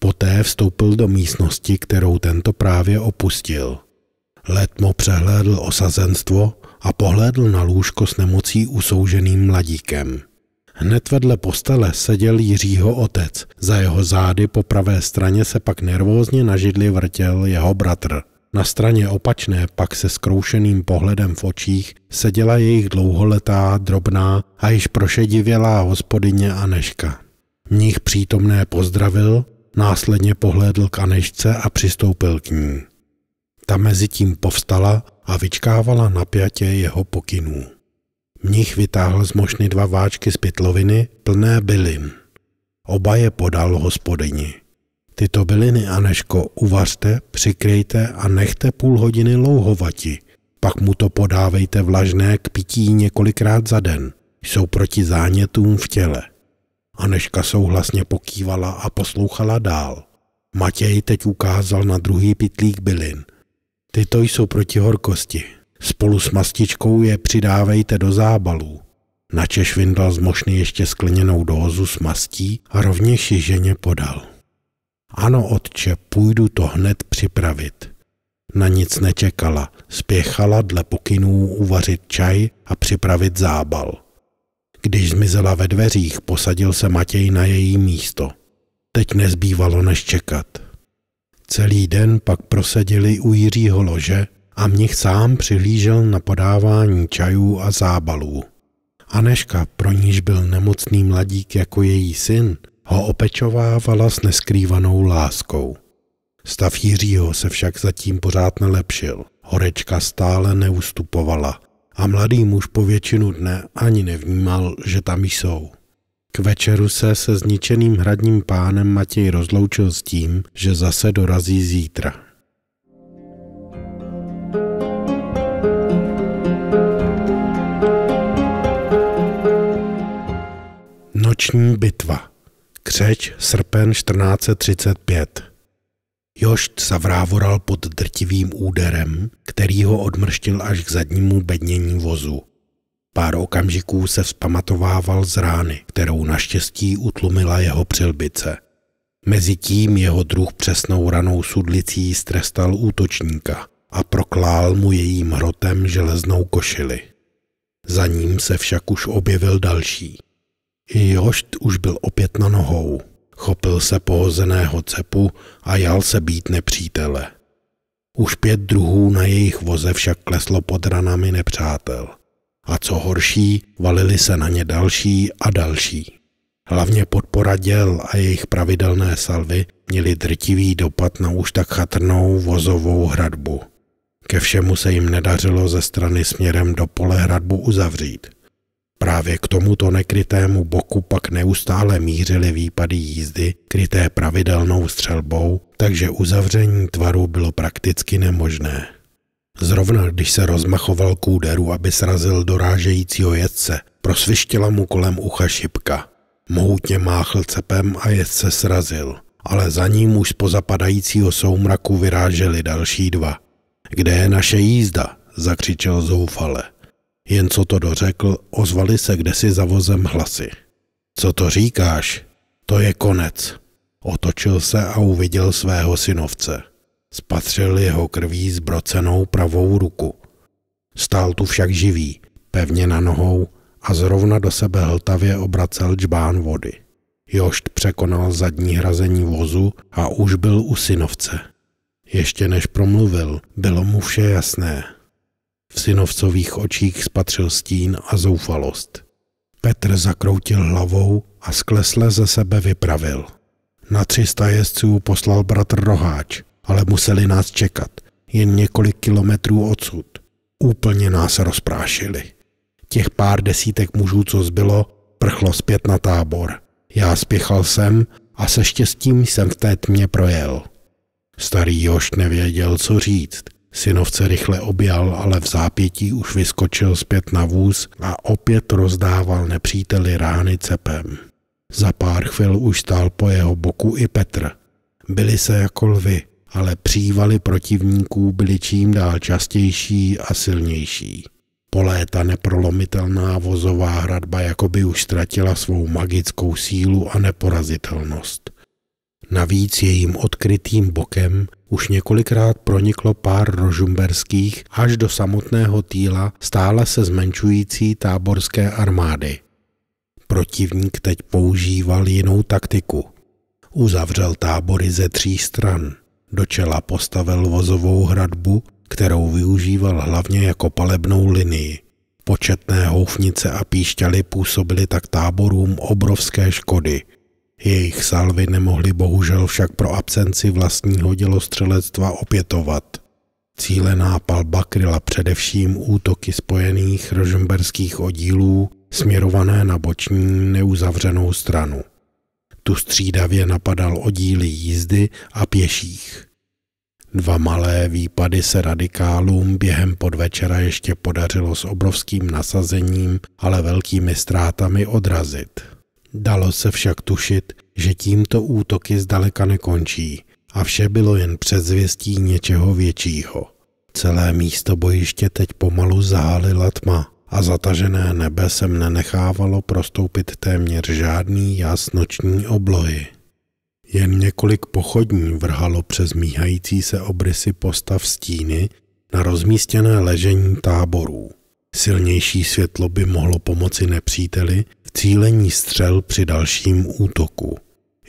Poté vstoupil do místnosti, kterou tento právě opustil. Letmo přehlédl osazenstvo, a pohlédl na lůžko s nemocí usouženým mladíkem. Hned vedle postele seděl Jiřího otec, za jeho zády po pravé straně se pak nervózně na židli vrtěl jeho bratr. Na straně opačné pak se skroušeným pohledem v očích seděla jejich dlouholetá, drobná a již prošedivělá hospodyně Aneška. Mních přítomné pozdravil, následně pohlédl k Anešce a přistoupil k ní. Ta mezi tím povstala a vyčkávala napjatě jeho pokynů. Mnich vytáhl z mošny dva váčky z pytloviny plné bylin. Oba je podal hospodyni. Tyto byliny, Aneško, uvařte, přikryjte a nechte půl hodiny louhovati. Pak mu to podávejte vlažné k pití několikrát za den. Jsou proti zánětům v těle. Aneška souhlasně pokývala a poslouchala dál. Matěj teď ukázal na druhý pitlík bylin. Tyto jsou proti horkosti. Spolu s mastičkou je přidávejte do zábalů. Načeš vyndal z mošny ještě skleněnou dózu s mastí a rovněž ji ženě podal. Ano, otče, půjdu to hned připravit. Na nic nečekala, spěchala dle pokynů uvařit čaj a připravit zábal. Když zmizela ve dveřích, posadil se Matěj na její místo. Teď nezbývalo než čekat. Celý den pak prosedili u Jiřího lože a mnich sám přihlížel na podávání čajů a zábalů. Aneška, pro níž byl nemocný mladík jako její syn, ho opečovávala s neskrývanou láskou. Stav Jiřího se však zatím pořád nelepšil. Horečka stále neustupovala a mladý muž po většinu dne ani nevnímal, že tam jsou. K večeru se se zničeným hradním pánem Matěj rozloučil s tím, že zase dorazí zítra. Noční bitva Křeč, srpen 1435 Jošt zavrávoral pod drtivým úderem, který ho odmrštil až k zadnímu bednění vozu. Pár okamžiků se vzpamatovával z rány, kterou naštěstí utlumila jeho přilbice. Mezitím jeho druh přesnou ranou sudlicí strestal útočníka a proklál mu jejím hrotem železnou košili. Za ním se však už objevil další. Jošt už byl opět na nohou, chopil se pohozeného cepu a jal se být nepřítele. Už pět druhů na jejich voze však kleslo pod ranami nepřátel – a co horší, valili se na ně další a další. Hlavně podpora děl a jejich pravidelné salvy měly drtivý dopad na už tak chatrnou vozovou hradbu. Ke všemu se jim nedařilo ze strany směrem do pole hradbu uzavřít. Právě k tomuto nekrytému boku pak neustále mířily výpady jízdy, kryté pravidelnou střelbou, takže uzavření tvaru bylo prakticky nemožné. Zrovna když se rozmachoval k úderu, aby srazil dorážejícího jezdce, prosvištěla mu kolem ucha šipka. Mohutně máchl cepem a jezdce srazil, ale za ním už po zapadajícího soumraku vyráželi další dva. Kde je naše jízda? zakřičel zoufale. Jen co to dořekl, ozvali se kdesi za vozem hlasy. Co to říkáš? To je konec. Otočil se a uviděl svého synovce. Spatřil jeho krví zbrocenou pravou ruku. Stál tu však živý, pevně na nohou a zrovna do sebe hltavě obracel džbán vody. Jošt překonal zadní hrazení vozu a už byl u synovce. Ještě než promluvil, bylo mu vše jasné. V synovcových očích spatřil stín a zoufalost. Petr zakroutil hlavou a sklesle ze sebe vypravil. Na 300 jezdců poslal bratr Roháč, ale museli nás čekat, jen několik kilometrů odsud. Úplně nás rozprášili. Těch pár desítek mužů, co zbylo, prchlo zpět na tábor. Já spěchal jsem a se štěstím jsem v té tmě projel. Starý Još nevěděl, co říct. Synovce rychle objal, ale v zápětí už vyskočil zpět na vůz a opět rozdával nepříteli rány cepem. Za pár chvil už stál po jeho boku i Petr. Byli se jako lvy ale přívaly protivníků byly čím dál častější a silnější. Po léta neprolomitelná vozová hradba jakoby už ztratila svou magickou sílu a neporazitelnost. Navíc jejím odkrytým bokem už několikrát proniklo pár rožumberských až do samotného týla stále se zmenšující táborské armády. Protivník teď používal jinou taktiku. Uzavřel tábory ze tří stran – do čela postavil vozovou hradbu, kterou využíval hlavně jako palebnou linii. Početné houfnice a píšťaly působily tak táborům obrovské škody. Jejich salvy nemohly bohužel však pro absenci vlastního dělostřelectva opětovat. Cílená palba kryla především útoky spojených rožemberských oddílů směrované na boční neuzavřenou stranu. Tu střídavě napadal oddíly jízdy a pěších. Dva malé výpady se radikálům během podvečera ještě podařilo s obrovským nasazením, ale velkými ztrátami odrazit. Dalo se však tušit, že tímto útoky zdaleka nekončí a vše bylo jen předzvěstí něčeho většího. Celé místo bojiště teď pomalu zahálila tma a zatažené nebe sem nenechávalo prostoupit téměř žádný jas noční oblohy. Jen několik pochodní vrhalo přes míhající se obrysy postav stíny na rozmístěné ležení táborů. Silnější světlo by mohlo pomoci nepříteli v cílení střel při dalším útoku.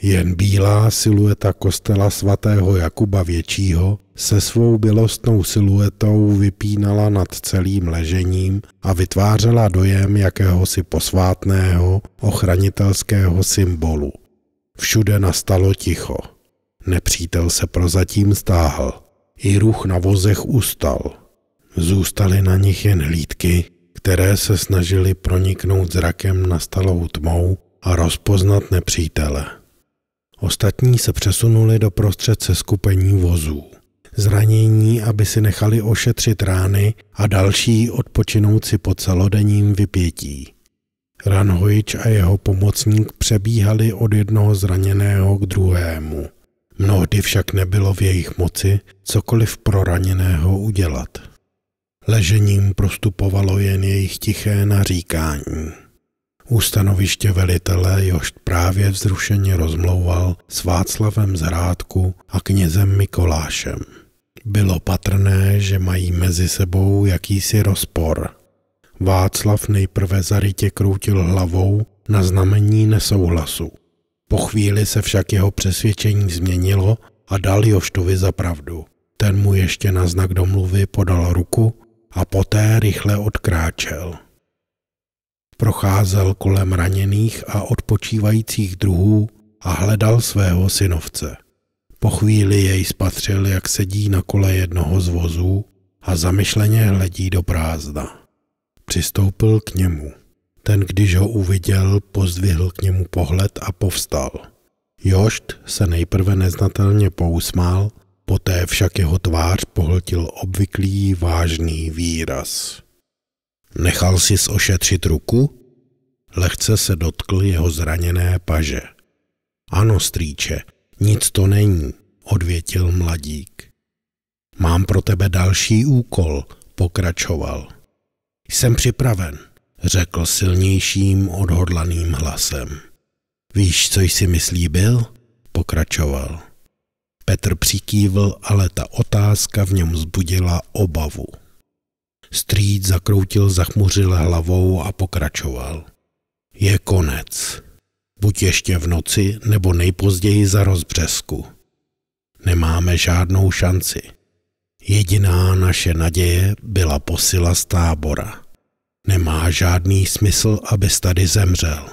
Jen bílá silueta kostela svatého Jakuba Většího se svou bylostnou siluetou vypínala nad celým ležením a vytvářela dojem jakéhosi posvátného ochranitelského symbolu. Všude nastalo ticho. Nepřítel se prozatím stáhl. I ruch na vozech ustal. Zůstaly na nich jen hlídky, které se snažily proniknout zrakem nastalou tmou a rozpoznat nepřítele. Ostatní se přesunuli do prostřed se skupení vozů. Zranění, aby si nechali ošetřit rány a další odpočinout si po celodenním vypětí. Ranhojič a jeho pomocník přebíhali od jednoho zraněného k druhému. Mnohdy však nebylo v jejich moci cokoliv pro raněného udělat. Ležením prostupovalo jen jejich tiché naříkání u stanoviště velitele, jož právě vzrušeně rozmlouval s Václavem z Hrádku a knězem Mikolášem. Bylo patrné, že mají mezi sebou jakýsi rozpor. Václav nejprve zarytě kroutil hlavou na znamení nesouhlasu. Po chvíli se však jeho přesvědčení změnilo a dal Joštovi za pravdu. Ten mu ještě na znak domluvy podal ruku a poté rychle odkráčel. Procházel kolem raněných a odpočívajících druhů a hledal svého synovce. Po chvíli jej spatřil, jak sedí na kole jednoho z vozů a zamyšleně hledí do prázdna. Přistoupil k němu. Ten, když ho uviděl, pozdvihl k němu pohled a povstal. Jošt se nejprve neznatelně pousmál, poté však jeho tvář pohltil obvyklý vážný výraz. Nechal si ošetřit ruku? Lehce se dotkl jeho zraněné paže. Ano, strýče, nic to není, odvětil mladík. Mám pro tebe další úkol, pokračoval. Jsem připraven, řekl silnějším odhodlaným hlasem. Víš, co jsi myslí byl? Pokračoval. Petr přikývl, ale ta otázka v něm zbudila obavu. Strýc zakroutil zachmuřil hlavou a pokračoval. Je konec. Buď ještě v noci, nebo nejpozději za rozbřesku. Nemáme žádnou šanci. Jediná naše naděje byla posila z tábora. Nemá žádný smysl, abys tady zemřel.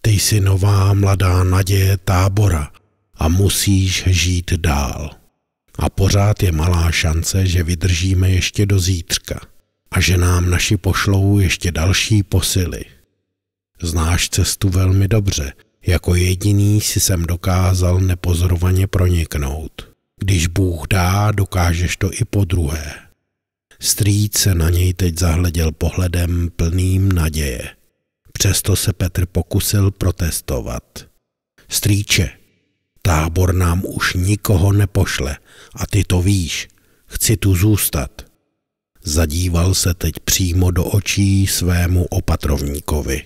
Ty jsi nová mladá naděje tábora a musíš žít dál. A pořád je malá šance, že vydržíme ještě do zítřka a že nám naši pošlou ještě další posily. Znáš cestu velmi dobře, jako jediný si sem dokázal nepozorovaně proniknout. Když Bůh dá, dokážeš to i po druhé. Strýc se na něj teď zahleděl pohledem plným naděje. Přesto se Petr pokusil protestovat. Strýče, tábor nám už nikoho nepošle a ty to víš. Chci tu zůstat. Zadíval se teď přímo do očí svému opatrovníkovi.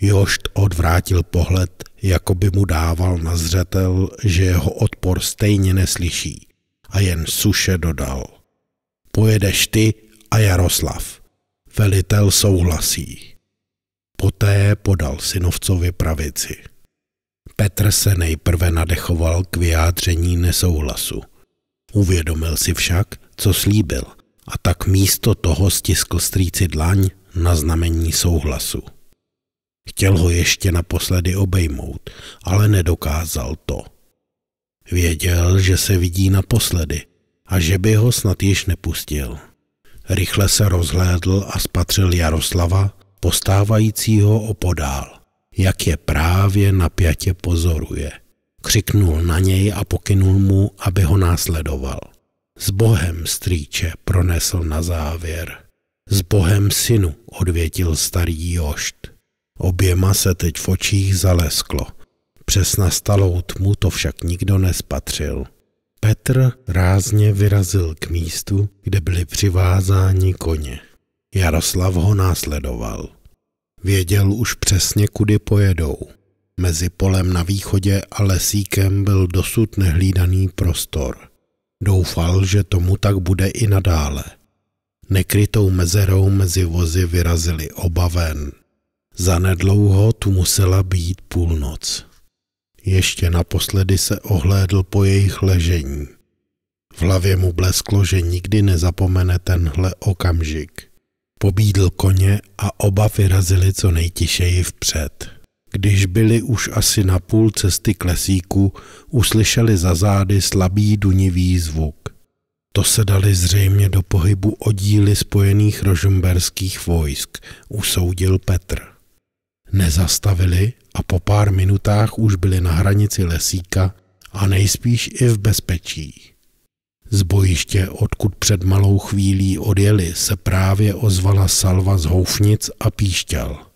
Jošt odvrátil pohled, jako by mu dával na zřetel, že jeho odpor stejně neslyší a jen suše dodal. Pojedeš ty a Jaroslav. Velitel souhlasí. Poté podal synovcovi pravici. Petr se nejprve nadechoval k vyjádření nesouhlasu. Uvědomil si však, co slíbil – a tak místo toho stiskl strýci dlaň na znamení souhlasu. Chtěl ho ještě naposledy obejmout, ale nedokázal to. Věděl, že se vidí naposledy a že by ho snad již nepustil. Rychle se rozhlédl a spatřil Jaroslava, postávajícího opodál, jak je právě na pjatě pozoruje. Křiknul na něj a pokynul mu, aby ho následoval. S Bohem, strýče, pronesl na závěr. S Bohem, synu, odvětil starý Jošt. Oběma se teď v očích zalesklo. Přes nastalou tmu to však nikdo nespatřil. Petr rázně vyrazil k místu, kde byli přivázáni koně. Jaroslav ho následoval. Věděl už přesně, kudy pojedou. Mezi polem na východě a lesíkem byl dosud nehlídaný prostor. Doufal, že tomu tak bude i nadále. Nekrytou mezerou mezi vozy vyrazili oba ven. Zanedlouho tu musela být půlnoc. Ještě naposledy se ohlédl po jejich ležení. V hlavě mu blesklo, že nikdy nezapomene tenhle okamžik. Pobídl koně a oba vyrazili co nejtišeji vpřed. Když byli už asi na půl cesty k lesíku, uslyšeli za zády slabý dunivý zvuk. To se dali zřejmě do pohybu oddíly spojených rožumberských vojsk, usoudil Petr. Nezastavili a po pár minutách už byli na hranici lesíka a nejspíš i v bezpečí. Z bojiště, odkud před malou chvílí odjeli, se právě ozvala salva z houfnic a píšťal.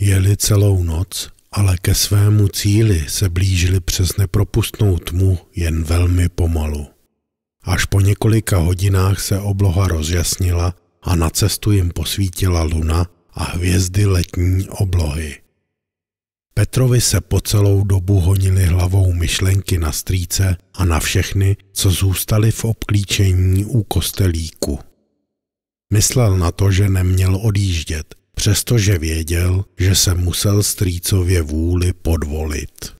Jeli celou noc, ale ke svému cíli se blížili přes nepropustnou tmu jen velmi pomalu. Až po několika hodinách se obloha rozjasnila a na cestu jim posvítila luna a hvězdy letní oblohy. Petrovi se po celou dobu honili hlavou myšlenky na strýce a na všechny, co zůstali v obklíčení u kostelíku. Myslel na to, že neměl odjíždět, přestože věděl, že se musel strýcově vůli podvolit.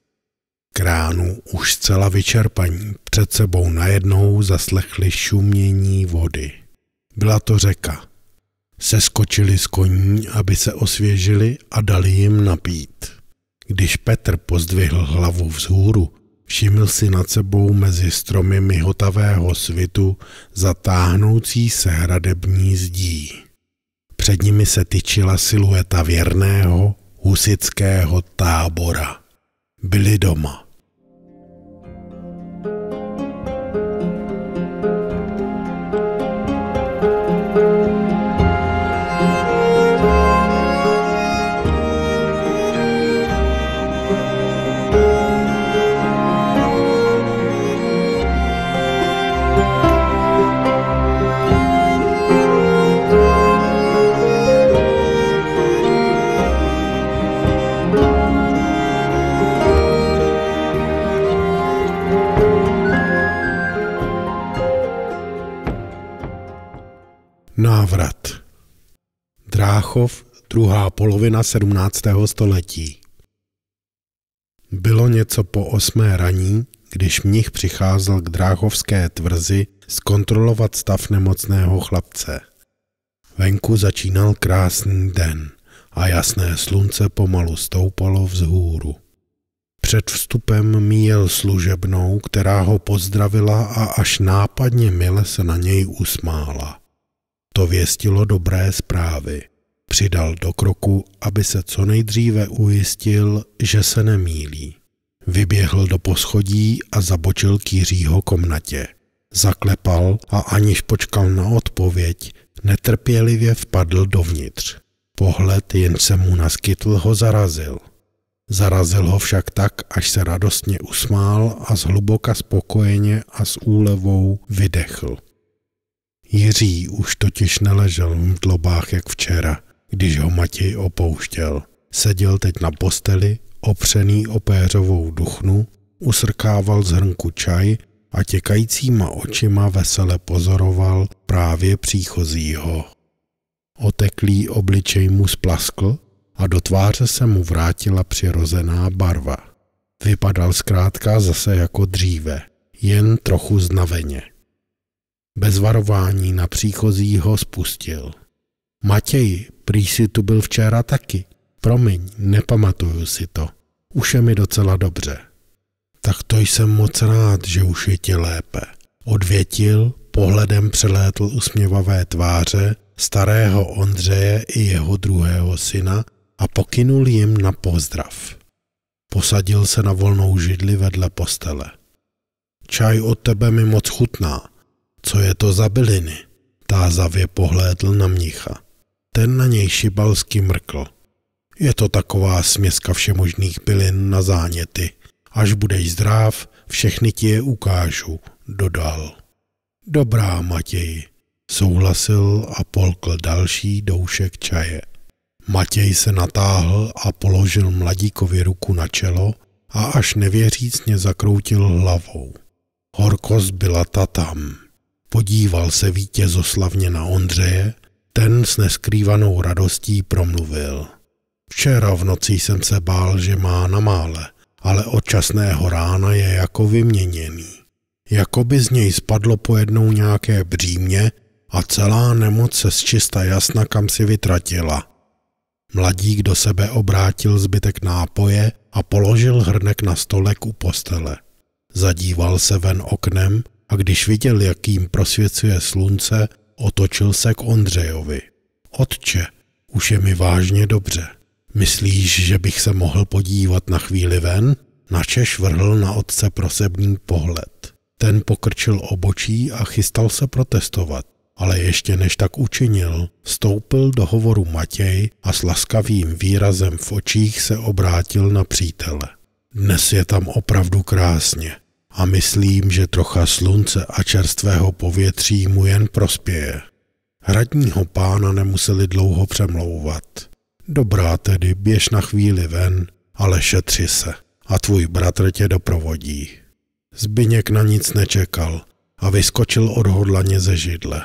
Kránu už zcela vyčerpaní před sebou najednou zaslechli šumění vody. Byla to řeka. Seskočili z koní, aby se osvěžili a dali jim napít. Když Petr pozdvihl hlavu vzhůru, všiml si nad sebou mezi stromy mihotavého svitu zatáhnoucí se hradební zdí. Před nimi se tyčila silueta věrného husického tábora. Byli doma. návrat. Dráchov, druhá polovina 17. století. Bylo něco po osmé raní, když mnich přicházel k dráchovské tvrzi zkontrolovat stav nemocného chlapce. Venku začínal krásný den a jasné slunce pomalu stoupalo vzhůru. Před vstupem míjel služebnou, která ho pozdravila a až nápadně mile se na něj usmála. To věstilo dobré zprávy. Přidal do kroku, aby se co nejdříve ujistil, že se nemýlí. Vyběhl do poschodí a zabočil k Jiřího komnatě. Zaklepal a aniž počkal na odpověď, netrpělivě vpadl dovnitř. Pohled, jen se mu naskytl, ho zarazil. Zarazil ho však tak, až se radostně usmál a zhluboka spokojeně a s úlevou vydechl. Jiří už totiž neležel v dlobách jak včera, když ho Matěj opouštěl. Seděl teď na posteli, opřený o péřovou duchnu, usrkával z hrnku čaj a těkajícíma očima vesele pozoroval právě příchozího. Oteklý obličej mu splaskl a do tváře se mu vrátila přirozená barva. Vypadal zkrátka zase jako dříve, jen trochu znaveně. Bez varování na příchozí ho spustil. Matěj, prý si tu byl včera taky. Promiň, nepamatuju si to. Už je mi docela dobře. Tak to jsem moc rád, že už je ti lépe. Odvětil, pohledem přelétl usměvavé tváře starého Ondřeje i jeho druhého syna a pokynul jim na pozdrav. Posadil se na volnou židli vedle postele. Čaj od tebe mi moc chutná, co je to za byliny? Tázavě pohlédl na mnicha. Ten na něj šibalsky mrkl. Je to taková směska všemožných bylin na záněty. Až budeš zdrav, všechny ti je ukážu, dodal. Dobrá, Matěj, souhlasil a polkl další doušek čaje. Matěj se natáhl a položil mladíkovi ruku na čelo a až nevěřícně zakroutil hlavou. Horkost byla ta tam. Podíval se vítězoslavně na Ondřeje, ten s neskrývanou radostí promluvil. Včera v noci jsem se bál, že má na mále, ale od časného rána je jako vyměněný. Jakoby z něj spadlo po jednou nějaké břímě a celá nemoc se zčista čista jasna kam si vytratila. Mladík do sebe obrátil zbytek nápoje a položil hrnek na stolek u postele. Zadíval se ven oknem a když viděl, jak jim prosvěcuje slunce, otočil se k Ondřejovi. Otče, už je mi vážně dobře. Myslíš, že bych se mohl podívat na chvíli ven? Načeš vrhl na otce prosebný pohled. Ten pokrčil obočí a chystal se protestovat, ale ještě než tak učinil, stoupil do hovoru Matěj a s laskavým výrazem v očích se obrátil na přítele. Dnes je tam opravdu krásně a myslím, že trocha slunce a čerstvého povětří mu jen prospěje. Hradního pána nemuseli dlouho přemlouvat. Dobrá tedy, běž na chvíli ven, ale šetři se a tvůj bratr tě doprovodí. Zbyněk na nic nečekal a vyskočil odhodlaně ze židle.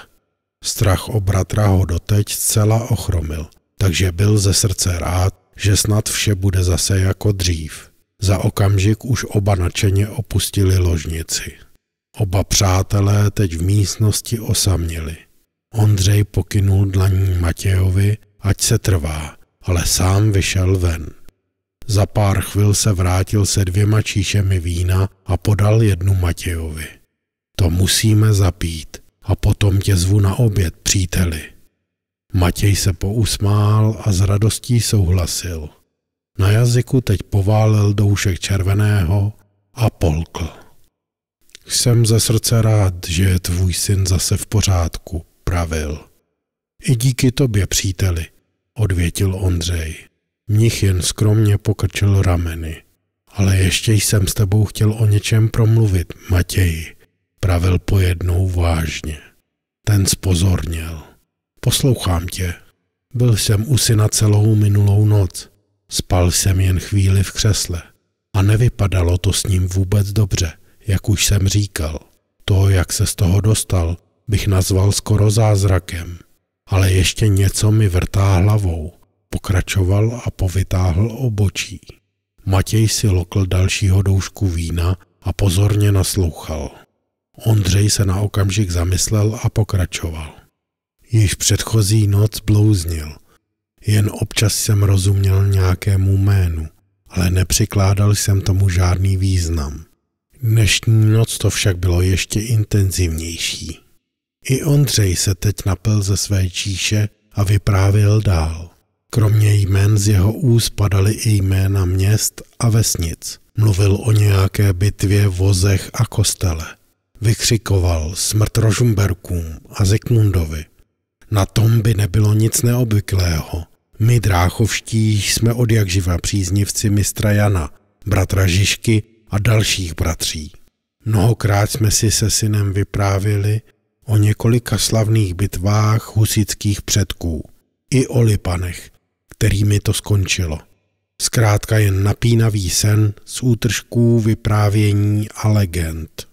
Strach o bratra ho doteď zcela ochromil, takže byl ze srdce rád, že snad vše bude zase jako dřív. Za okamžik už oba nadšeně opustili ložnici. Oba přátelé teď v místnosti osaměli. Ondřej pokynul dlaní Matějovi, ať se trvá, ale sám vyšel ven. Za pár chvil se vrátil se dvěma číšemi vína a podal jednu Matějovi. To musíme zapít a potom tě zvu na oběd, příteli. Matěj se pousmál a s radostí souhlasil. Na jazyku teď poválel doušek červeného a polkl. Jsem ze srdce rád, že je tvůj syn zase v pořádku, pravil. I díky tobě, příteli, odvětil Ondřej. Mnich jen skromně pokrčil rameny. Ale ještě jsem s tebou chtěl o něčem promluvit, Matěji, pravil pojednou vážně. Ten spozorněl. Poslouchám tě. Byl jsem u syna celou minulou noc. Spal jsem jen chvíli v křesle a nevypadalo to s ním vůbec dobře, jak už jsem říkal. To, jak se z toho dostal, bych nazval skoro zázrakem. Ale ještě něco mi vrtá hlavou. Pokračoval a povytáhl obočí. Matěj si lokl dalšího doušku vína a pozorně naslouchal. Ondřej se na okamžik zamyslel a pokračoval. Již předchozí noc blouznil – jen občas jsem rozuměl nějakému jménu, ale nepřikládal jsem tomu žádný význam. Dnešní noc to však bylo ještě intenzivnější. I Ondřej se teď napil ze své číše a vyprávěl dál. Kromě jmén z jeho úst padaly i jména měst a vesnic. Mluvil o nějaké bitvě, vozech a kostele. Vykřikoval smrt Rožumberkům a Zikmundovi. Na tom by nebylo nic neobvyklého, my dráchovští jsme od jak živa příznivci mistra Jana, bratra Žižky a dalších bratří. Mnohokrát jsme si se synem vyprávili o několika slavných bitvách husických předků i o Lipanech, kterými to skončilo. Zkrátka jen napínavý sen z útržků vyprávění a legend.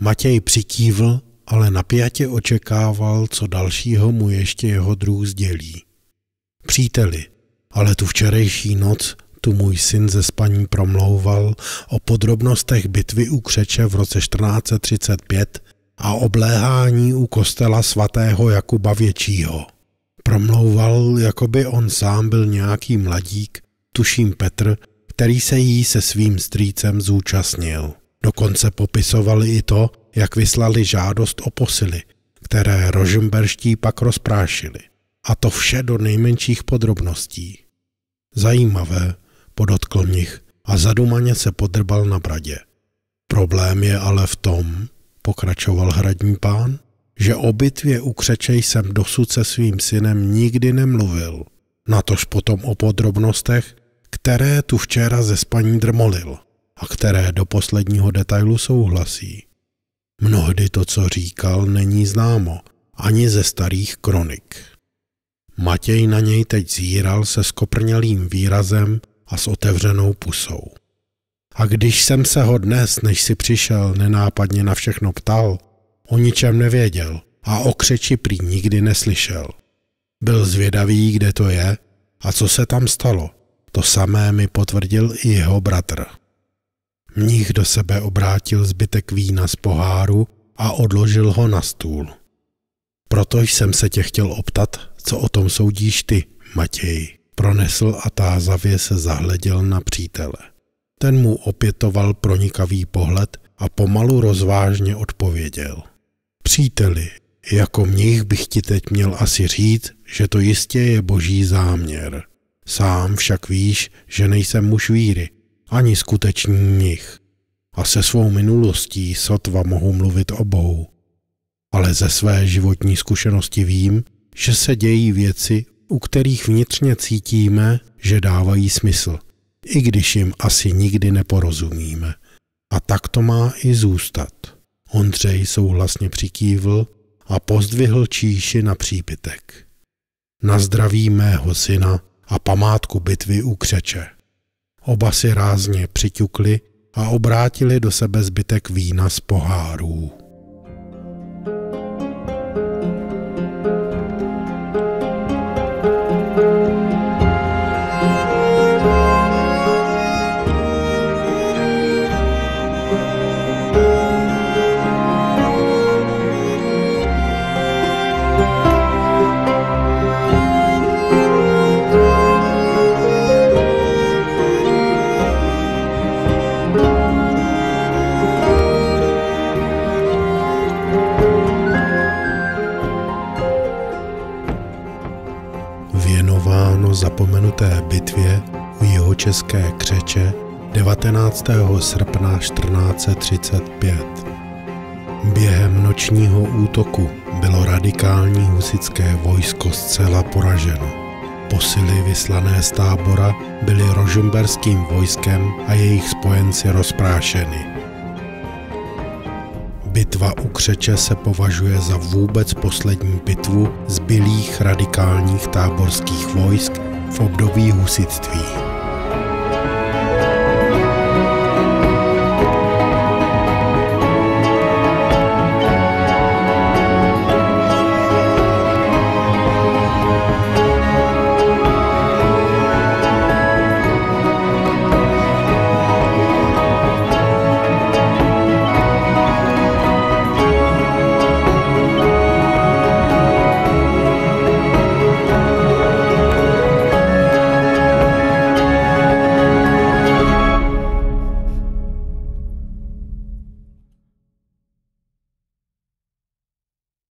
Matěj přikývl, ale napjatě očekával, co dalšího mu ještě jeho druh sdělí příteli. Ale tu včerejší noc tu můj syn ze spaní promlouval o podrobnostech bitvy u Křeče v roce 1435 a obléhání u kostela svatého Jakuba Většího. Promlouval, jako by on sám byl nějaký mladík, tuším Petr, který se jí se svým strýcem zúčastnil. Dokonce popisovali i to, jak vyslali žádost o posily, které rožemberští pak rozprášili. A to vše do nejmenších podrobností. Zajímavé, podotkl nich a zadumaně se podrbal na bradě. Problém je ale v tom, pokračoval hradní pán, že o bitvě u křeče jsem dosud se svým synem nikdy nemluvil, natož potom o podrobnostech, které tu včera ze spaní drmolil a které do posledního detailu souhlasí. Mnohdy to, co říkal, není známo ani ze starých kronik. Matěj na něj teď zíral se skoprnělým výrazem a s otevřenou pusou. A když jsem se ho dnes, než si přišel, nenápadně na všechno ptal, o ničem nevěděl a o křeči prý nikdy neslyšel. Byl zvědavý, kde to je a co se tam stalo. To samé mi potvrdil i jeho bratr. Mních do sebe obrátil zbytek vína z poháru a odložil ho na stůl. Proto jsem se tě chtěl optat, co o tom soudíš ty, Matěj. Pronesl a tázavě se zahleděl na přítele. Ten mu opětoval pronikavý pohled a pomalu rozvážně odpověděl. Příteli, jako mnich bych ti teď měl asi říct, že to jistě je boží záměr. Sám však víš, že nejsem muž víry, ani skutečný mnich. A se svou minulostí sotva mohu mluvit o Bohu ale ze své životní zkušenosti vím, že se dějí věci, u kterých vnitřně cítíme, že dávají smysl, i když jim asi nikdy neporozumíme. A tak to má i zůstat. Ondřej souhlasně přikývl a pozdvihl číši na přípitek. Na zdraví mého syna a památku bitvy u křeče. Oba si rázně přiťukli a obrátili do sebe zbytek vína z pohárů. zapomenuté bitvě u jeho české křeče 19. srpna 1435. Během nočního útoku bylo radikální husické vojsko zcela poraženo. Posily vyslané z tábora byly rožumberským vojskem a jejich spojenci rozprášeny. Bitva u Křeče se považuje za vůbec poslední bitvu zbylých radikálních táborských vojsk v období husitství.